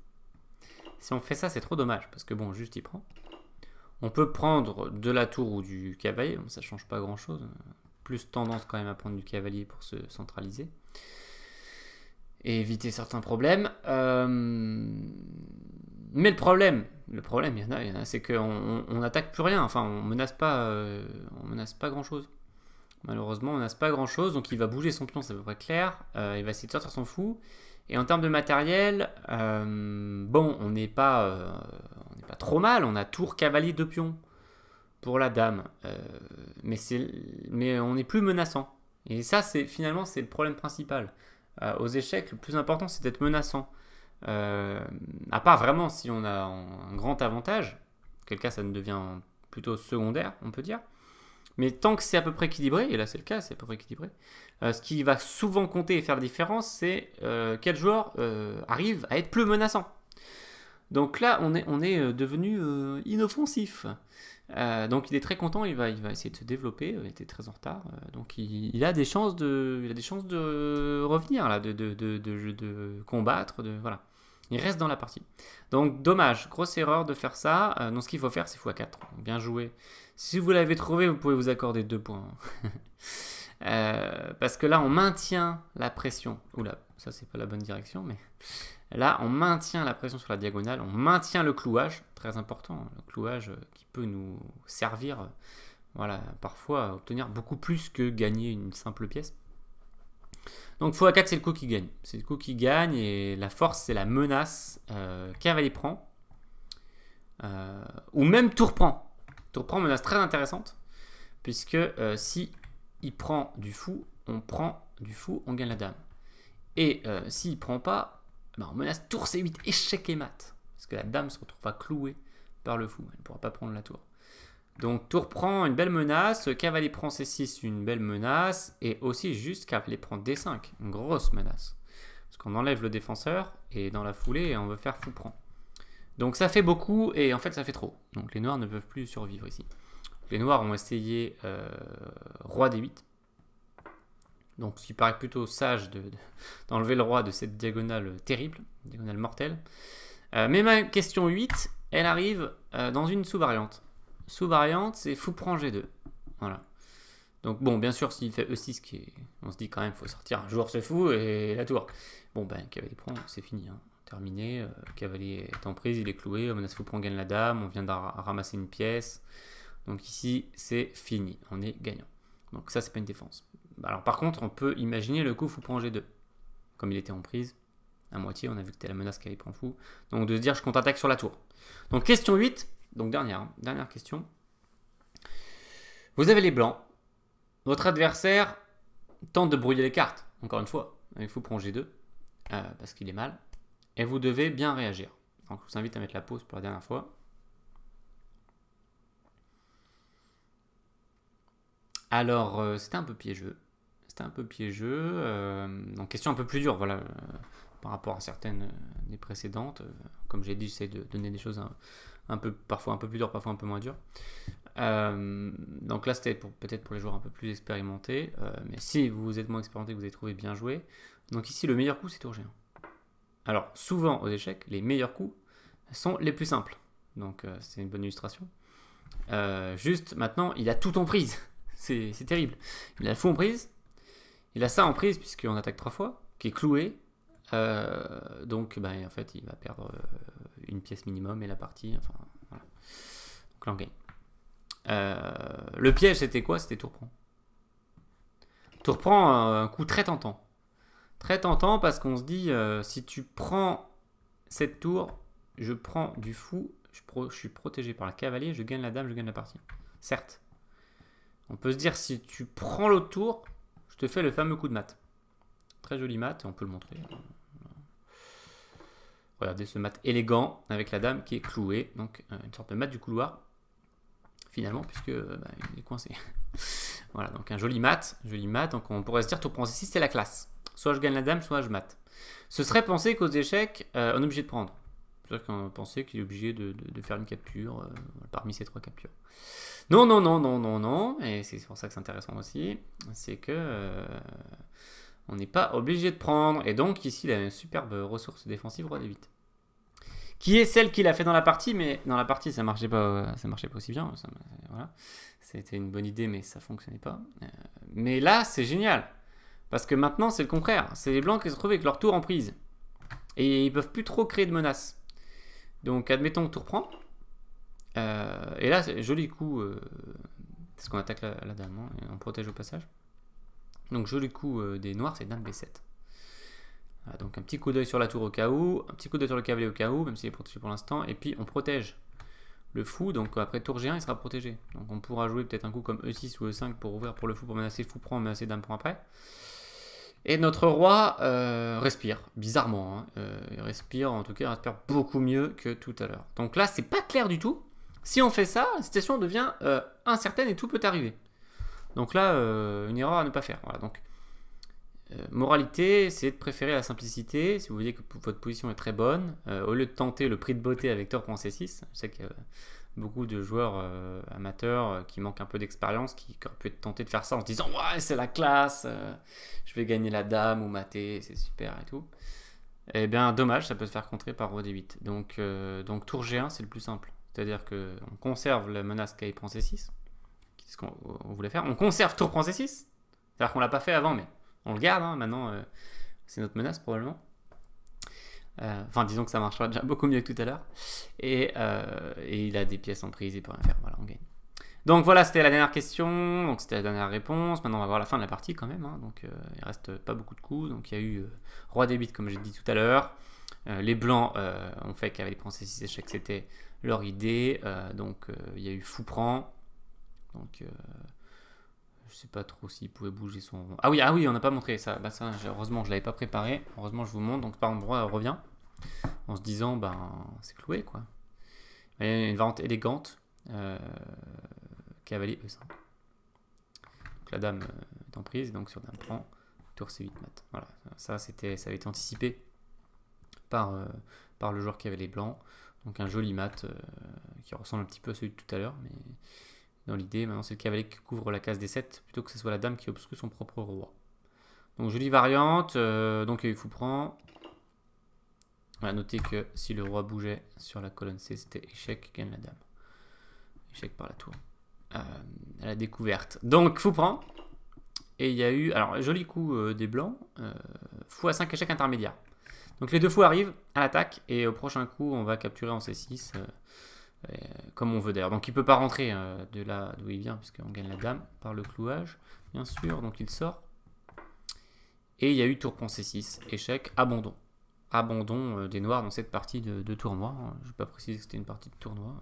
Si on fait ça, c'est trop dommage parce que bon, juste y prend. On peut prendre de la tour ou du cavalier, ça change pas grand chose. Plus tendance quand même à prendre du cavalier pour se centraliser et éviter certains problèmes. Euh, mais le problème, le problème, il y en a, c'est qu'on n'attaque plus rien. Enfin, on menace pas, euh, on menace pas grand chose. Malheureusement, on menace pas grand chose. Donc, il va bouger son pion, c'est à peu près clair. Euh, il va essayer de sortir son fou. Et en termes de matériel, euh, bon, on n'est pas, on n'est pas trop mal. On a tour, cavalier, de pions pour la dame. mais c'est, mais on n'est plus menaçant. Et ça, c'est finalement, c'est le problème principal. aux échecs, le plus important, c'est d'être menaçant. Euh, à part vraiment si on a un grand avantage, quel cas ça ne devient plutôt secondaire, on peut dire. Mais tant que c'est à peu près équilibré, et là c'est le cas, c'est à peu près équilibré, euh, ce qui va souvent compter et faire la différence, c'est euh, quel joueur arrive à être plus menaçant. Donc là, on est, on est devenu inoffensif. donc il est très content, il va, il va essayer de se développer, il était très en retard. donc il, il, a des chances de, il a des chances de revenir, là, de, de, de, de combattre. De, voilà. Il reste dans la partie. Donc dommage, grosse erreur de faire ça. non euh, ce qu'il faut faire, c'est x4. Bien joué. Si vous l'avez trouvé, vous pouvez vous accorder deux points. Euh, parce que là, on maintient la pression. Oula, ça c'est pas la bonne direction, mais là, on maintient la pression sur la diagonale, on maintient le clouage, très important, le clouage euh, qui peut nous servir, voilà, parfois obtenir beaucoup plus que gagner une simple pièce. Donc fou à 4, c'est le coup qui gagne. C'est le coup qui gagne et la force, c'est la menace euh, cavalier prend. Euh, ou même tour prend. Tour prend, menace très intéressante. Puisque euh, si il prend du fou, on prend du fou, on gagne la dame. Et euh, s'il prend pas, bah, on menace tour C8, échec et mat. Parce que la dame se retrouvera clouée par le fou. Elle ne pourra pas prendre la tour. Donc tour prend une belle menace, cavalier prend c6, une belle menace, et aussi juste cavalier prend d5, une grosse menace. Parce qu'on enlève le défenseur, et dans la foulée, on veut faire fou prend. Donc ça fait beaucoup, et en fait ça fait trop. Donc les noirs ne peuvent plus survivre ici. Les noirs ont essayé euh, roi d8. Donc ce qui paraît plutôt sage d'enlever de, d'enlever le roi de cette diagonale terrible, diagonale mortelle. Euh, mais ma question 8, elle arrive euh, dans une sous-variante sous-variante, c'est fou prend G2. Voilà. Donc bon, bien sûr, s'il fait E6, on se dit quand même, faut sortir un joueur se fou et la tour. Bon ben, cavalier prend, c'est fini, hein. terminé. Euh, cavalier est en prise, il est cloué. Menace fou prend gagne la dame. On vient de ramasser une pièce. Donc ici, c'est fini, on est gagnant. Donc ça, c'est pas une défense. Bah, alors par contre, on peut imaginer le coup fou prend G2, comme il était en prise à moitié, on a vu que c'était la menace cavalier prend fou. Donc de se dire je compte attaque sur la tour. Donc question 8, donc dernière, dernière question. Vous avez les blancs. Votre adversaire tente de brouiller les cartes. Encore une fois, il faut prendre G2 euh, parce qu'il est mal. Et vous devez bien réagir. Donc je vous invite à mettre la pause pour la dernière fois. Alors, euh, c'était un peu piégeux. C'était un peu piégeux. Euh, donc, question un peu plus dure, voilà, par rapport à certaines des précédentes. comme j'ai dit, j'essaie de donner des choses un peu, parfois un peu plus dur, parfois un peu moins dur. Euh, donc là, c'était peut-être pour les joueurs un peu plus expérimentés. Euh, mais si vous êtes moins expérimenté, vous avez trouvé bien joué. Donc ici, le meilleur coup, c'est tour Alors, souvent aux échecs, les meilleurs coups sont les plus simples. Donc euh, c'est une bonne illustration. juste maintenant, il a tout en prise. c'est terrible. Il a le fou en prise. Il a ça en prise, puisqu'on attaque trois fois, qui est cloué. donc, ben, en fait, il va perdre une pièce minimum et la partie. Enfin, voilà. Donc là, on gagne. Euh, le piège, c'était quoi C'était tour prend. Tour prend euh, un coup très tentant. Très tentant parce qu'on se dit euh, si tu prends cette tour, je prends du fou, je, suis protégé par la cavalier, je gagne la dame, je gagne la partie. Certes. On peut se dire si tu prends l'autre tour, je te fais le fameux coup de mat. Très joli mat, on peut le montrer. Regardez ce mat élégant avec la dame qui est clouée, donc euh, une sorte de mat du couloir, finalement, puisque euh, bah, est coincé. voilà, donc un joli mat, joli mat, donc on pourrait se dire, tout prends ici, c'est la classe. Soit je gagne la dame, soit je mate. Ce serait penser qu'aux échecs, euh, on est obligé de prendre. C'est-à-dire qu'on pensait qu'il est obligé de, faire une capture parmi ces trois captures. Non, non, non, non, non, non, et c'est pour ça que c'est intéressant aussi, c'est que on n'est pas obligé de prendre. Et donc ici, il a une superbe ressource défensive roi des 8. Qui est celle qu'il a fait dans la partie, mais dans la partie ça marchait pas, ça marchait pas aussi bien. voilà. C'était une bonne idée, mais ça fonctionnait pas. Euh, mais là, c'est génial. Parce que maintenant, c'est le contraire. C'est les blancs qui se retrouvent avec leur tour en prise. Et ils peuvent plus trop créer de menaces. Donc, admettons que tout reprend. Euh, et là, joli coup. parce euh, qu'on attaque la, dame. et on protège au passage. Donc joli coup euh, des noirs, c'est Dame B7. donc un petit coup d'œil sur la tour au cas où, un petit coup d'œil sur le cavalier au cas où, même s'il est protégé pour l'instant, et puis on protège le fou, donc après tour G1 il sera protégé. Donc on pourra jouer peut-être un coup comme E6 ou E5 pour ouvrir pour le fou, pour menacer fou prend, menacer dame point après. Et notre roi euh, respire, bizarrement. Hein. Euh, il respire, en tout cas, il respire beaucoup mieux que tout à l'heure. Donc là, c'est pas clair du tout. Si on fait ça, la situation devient incertaine et tout peut arriver. Donc là, euh, une erreur à ne pas faire. donc, euh, moralité, c'est de préférer la simplicité. Si vous voyez que votre position est très bonne, euh, au lieu de tenter le prix de beauté avec c 6 je sais qu'il y a beaucoup de joueurs amateurs qui manquent un peu d'expérience, qui, peuvent auraient pu être tentés de faire ça en se disant Ouais, c'est la classe, je vais gagner la dame ou mater, c'est super et tout. Eh bien, dommage, ça peut se faire contrer par roi d8. Donc, donc tour G1, c'est le plus simple. C'est-à-dire qu'on conserve la menace k prend c6 ce qu'on voulait faire. On conserve tour prend 6 cest C'est-à-dire qu'on l'a pas fait avant, mais on le garde. Hein. maintenant, euh, c'est notre menace probablement. Euh, enfin, disons que ça marchera déjà beaucoup mieux que tout à l'heure. Euh, et, il a des pièces en prise, il peut rien faire. Voilà, on gagne. Donc voilà, c'était la dernière question, donc c'était la dernière réponse. Maintenant, on va voir la fin de la partie quand même. Hein. Donc il reste pas beaucoup de coups. Donc il y a eu roi des comme j'ai dit tout à l'heure. les blancs ont fait qu'avec les princesse 6 échecs, c'était leur idée. donc il y a eu fou prend. Donc, euh, je sais pas trop s'il pouvait bouger son. Ah oui, ah oui, on n'a pas montré ça. Bah, heureusement, je l'avais pas préparé. Heureusement, je vous montre. Donc par endroit, elle revient en se disant, ben, c'est cloué quoi. y a une variante élégante, euh, cavalier E5. Donc la dame euh, est en prise, donc sur dame prend, tour C8 mat. Voilà, ça c'était, ça avait été anticipé par euh, par le joueur qui avait les blancs. Donc un joli mat qui ressemble un petit peu à celui de tout à l'heure, mais l'idée, maintenant c'est le cavalier qui couvre la case des 7 plutôt que ce soit la dame qui obstrue son propre roi. Donc jolie variante, euh, donc il faut prendre. va noter que si le roi bougeait sur la colonne C, c'était échec, gagne la dame. Échec par la tour. à euh, la découverte. Donc fou prend. Et il y a eu, alors joli coup euh, des blancs, fou à 5 échecs intermédiaires Donc les deux fous arrivent à l'attaque et au prochain coup on va capturer en C6. Euh, comme on veut d'ailleurs. Donc il peut pas rentrer euh, de là d'où il vient, puisqu'on gagne la dame par le clouage, bien sûr. Donc il sort. Et il y a eu tour pont c6, échec, abandon. Abandon euh, des noirs dans cette partie de, tournoi. Je vais pas préciser que c'était une partie de tournoi.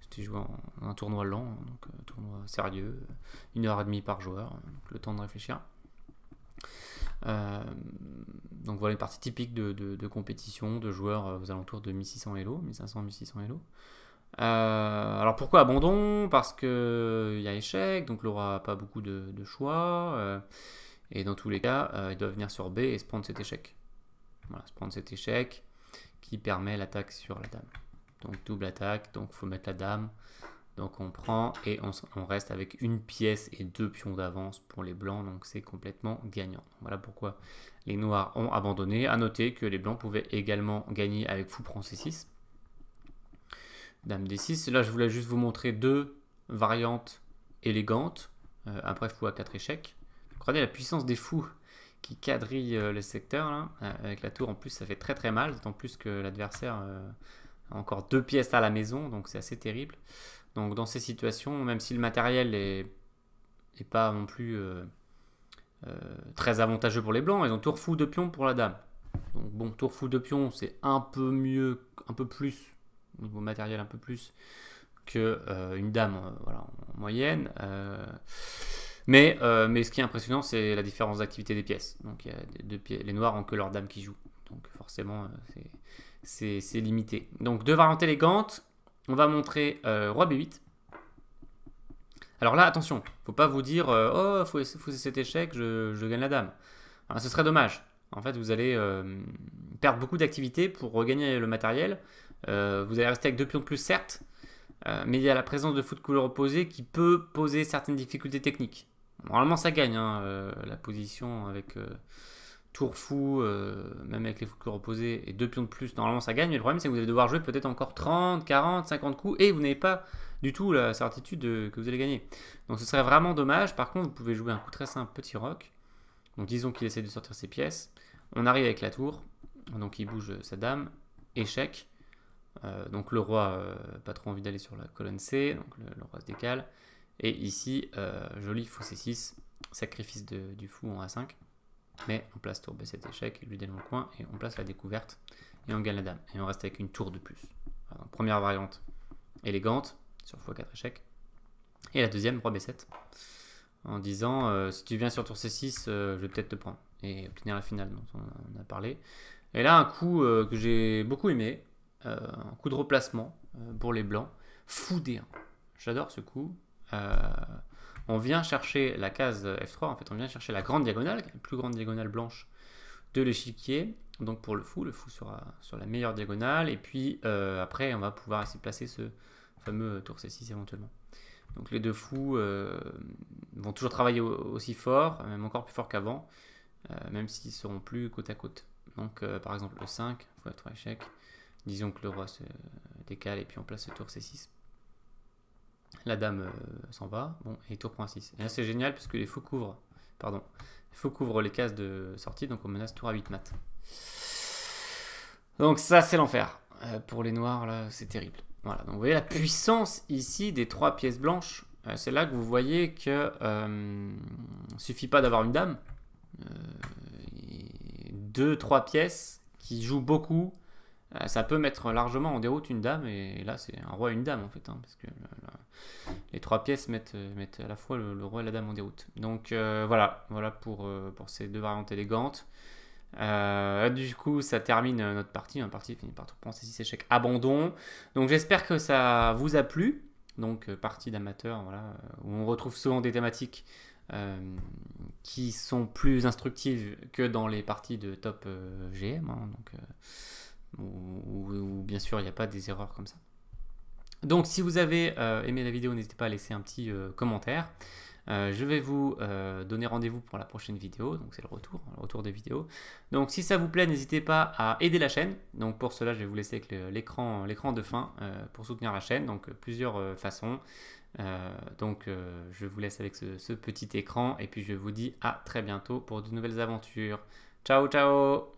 C'était joué en, un tournoi lent, donc un tournoi sérieux, une heure et demie par joueur, le temps de réfléchir. donc voilà une partie typique de, compétition de joueurs aux alentours de 1600 Elo, 1500-1600 Elo. Euh, alors pourquoi abandon Parce qu'il euh, y a échec, donc l'aura pas beaucoup de, choix. Euh, et dans tous les cas, il doit venir sur B et se prendre cet échec. Voilà, se prendre cet échec qui permet l'attaque sur la dame. Donc double attaque, donc il faut mettre la dame. Donc on prend et on, reste avec une pièce et deux pions d'avance pour les blancs, donc c'est complètement gagnant. Voilà pourquoi les noirs ont abandonné. À noter que les blancs pouvaient également gagner avec fou prend C6 Dame D6. Là, je voulais juste vous montrer deux variantes élégantes. après euh, fou à 4 échecs. prenez la puissance des fous qui quadrille euh, le secteur Là. Euh, avec la tour, en plus, ça fait très très mal. D'autant plus que l'adversaire a encore deux pièces à la maison. Donc, c'est assez terrible. Donc, dans ces situations, même si le matériel est, pas non plus très avantageux pour les blancs, ils ont tour fou de pion pour la dame. Donc, bon, tour fou de pion, c'est un peu mieux, un peu plus niveau matériel un peu plus que euh, une dame euh, en moyenne. Euh. mais, mais ce qui est impressionnant, c'est la différence d'activité des pièces. Donc, les noirs ont que leur dame qui joue. Donc forcément, c'est limité. Donc deux variantes élégantes. On va montrer Roi B8. Alors là, attention, faut pas vous dire Oh, faut, essayer cet échec, je, gagne la dame. ce serait dommage. En fait, vous allez perdre beaucoup d'activité pour regagner le matériel euh, vous allez rester avec deux pions de plus, certes, euh, mais il y a la présence de fou de couleur opposée qui peut poser certaines difficultés techniques. Normalement, ça gagne hein, euh, la position avec tour fou, même avec les fous de couleur opposée et deux pions de plus. Normalement, ça gagne, mais le problème, c'est que vous allez devoir jouer peut-être encore 30, 40, 50 coups et vous n'avez pas du tout la certitude que vous allez gagner. Donc ce serait vraiment dommage. Par contre, vous pouvez jouer un coup très simple, petit rock. Donc disons qu'il essaie de sortir ses pièces. On arrive avec la tour. Donc il bouge sa dame. Échec. Euh, donc le roi, patron euh, pas trop envie d'aller sur la colonne C, donc le, roi se décale. Et ici, euh, joli fou C6, sacrifice du fou en A5. Mais on place tour B7 échec, lui donne le coin, et on place la découverte, et on gagne la dame. Et on reste avec une tour de plus. première variante, élégante, sur x4 échec. Et la deuxième, roi B7, en disant, si tu viens sur tour C6, je vais peut-être te prendre, et obtenir la finale dont on a parlé. Et là, un coup que j'ai beaucoup aimé, euh, un coup de replacement euh, pour les blancs. Fou D1. J'adore ce coup. Euh, on vient chercher la case F3, en fait, on vient chercher la grande diagonale, la plus grande diagonale blanche de l'échiquier. Donc pour le fou, le fou sera sur la meilleure diagonale. Et puis après, on va pouvoir essayer de placer ce fameux tour C6 éventuellement. Donc les deux fous vont toujours travailler aussi fort, même encore plus fort qu'avant, même s'ils seront plus côte à côte. Donc par exemple le 5, fou 3 échec, Disons que le roi se décale et puis on place le tour c6. La dame euh, s'en va, bon, et tour point 6. Et là c'est génial parce que les faux couvrent, pardon, les fous couvrent les cases de sortie, donc on menace tour à 8 mat. Donc ça c'est l'enfer. Euh, pour les noirs là, c'est terrible. Voilà, donc vous voyez la puissance ici des trois pièces blanches. Euh, c'est là que vous voyez que ne suffit pas d'avoir une dame. deux, trois pièces qui jouent beaucoup, euh, ça peut mettre largement en déroute une dame, et, là c'est un roi et une dame en fait, hein, parce que euh, les trois pièces mettent, euh, à la fois le, roi et la dame en déroute. Donc voilà, voilà pour, pour ces deux variantes élégantes. du coup, ça termine notre partie. Un partie finit par tout prendre 6 échecs abandon. Donc j'espère que ça vous a plu. Donc partie d'amateur, voilà, où on retrouve souvent des thématiques qui sont plus instructives que dans les parties de top GM. Hein, donc ou bien sûr il n'y a pas des erreurs comme ça. Donc si vous avez euh, aimé la vidéo, n'hésitez pas à laisser un petit euh, commentaire. Euh, je vais vous donner rendez-vous pour la prochaine vidéo, donc c'est le retour, le des vidéos. Donc si ça vous plaît, n'hésitez pas à aider la chaîne. Donc pour cela, je vais vous laisser avec l'écran de fin pour soutenir la chaîne, donc plusieurs façons. donc je vous laisse avec ce petit écran et puis je vous dis à très bientôt pour de nouvelles aventures. Ciao ciao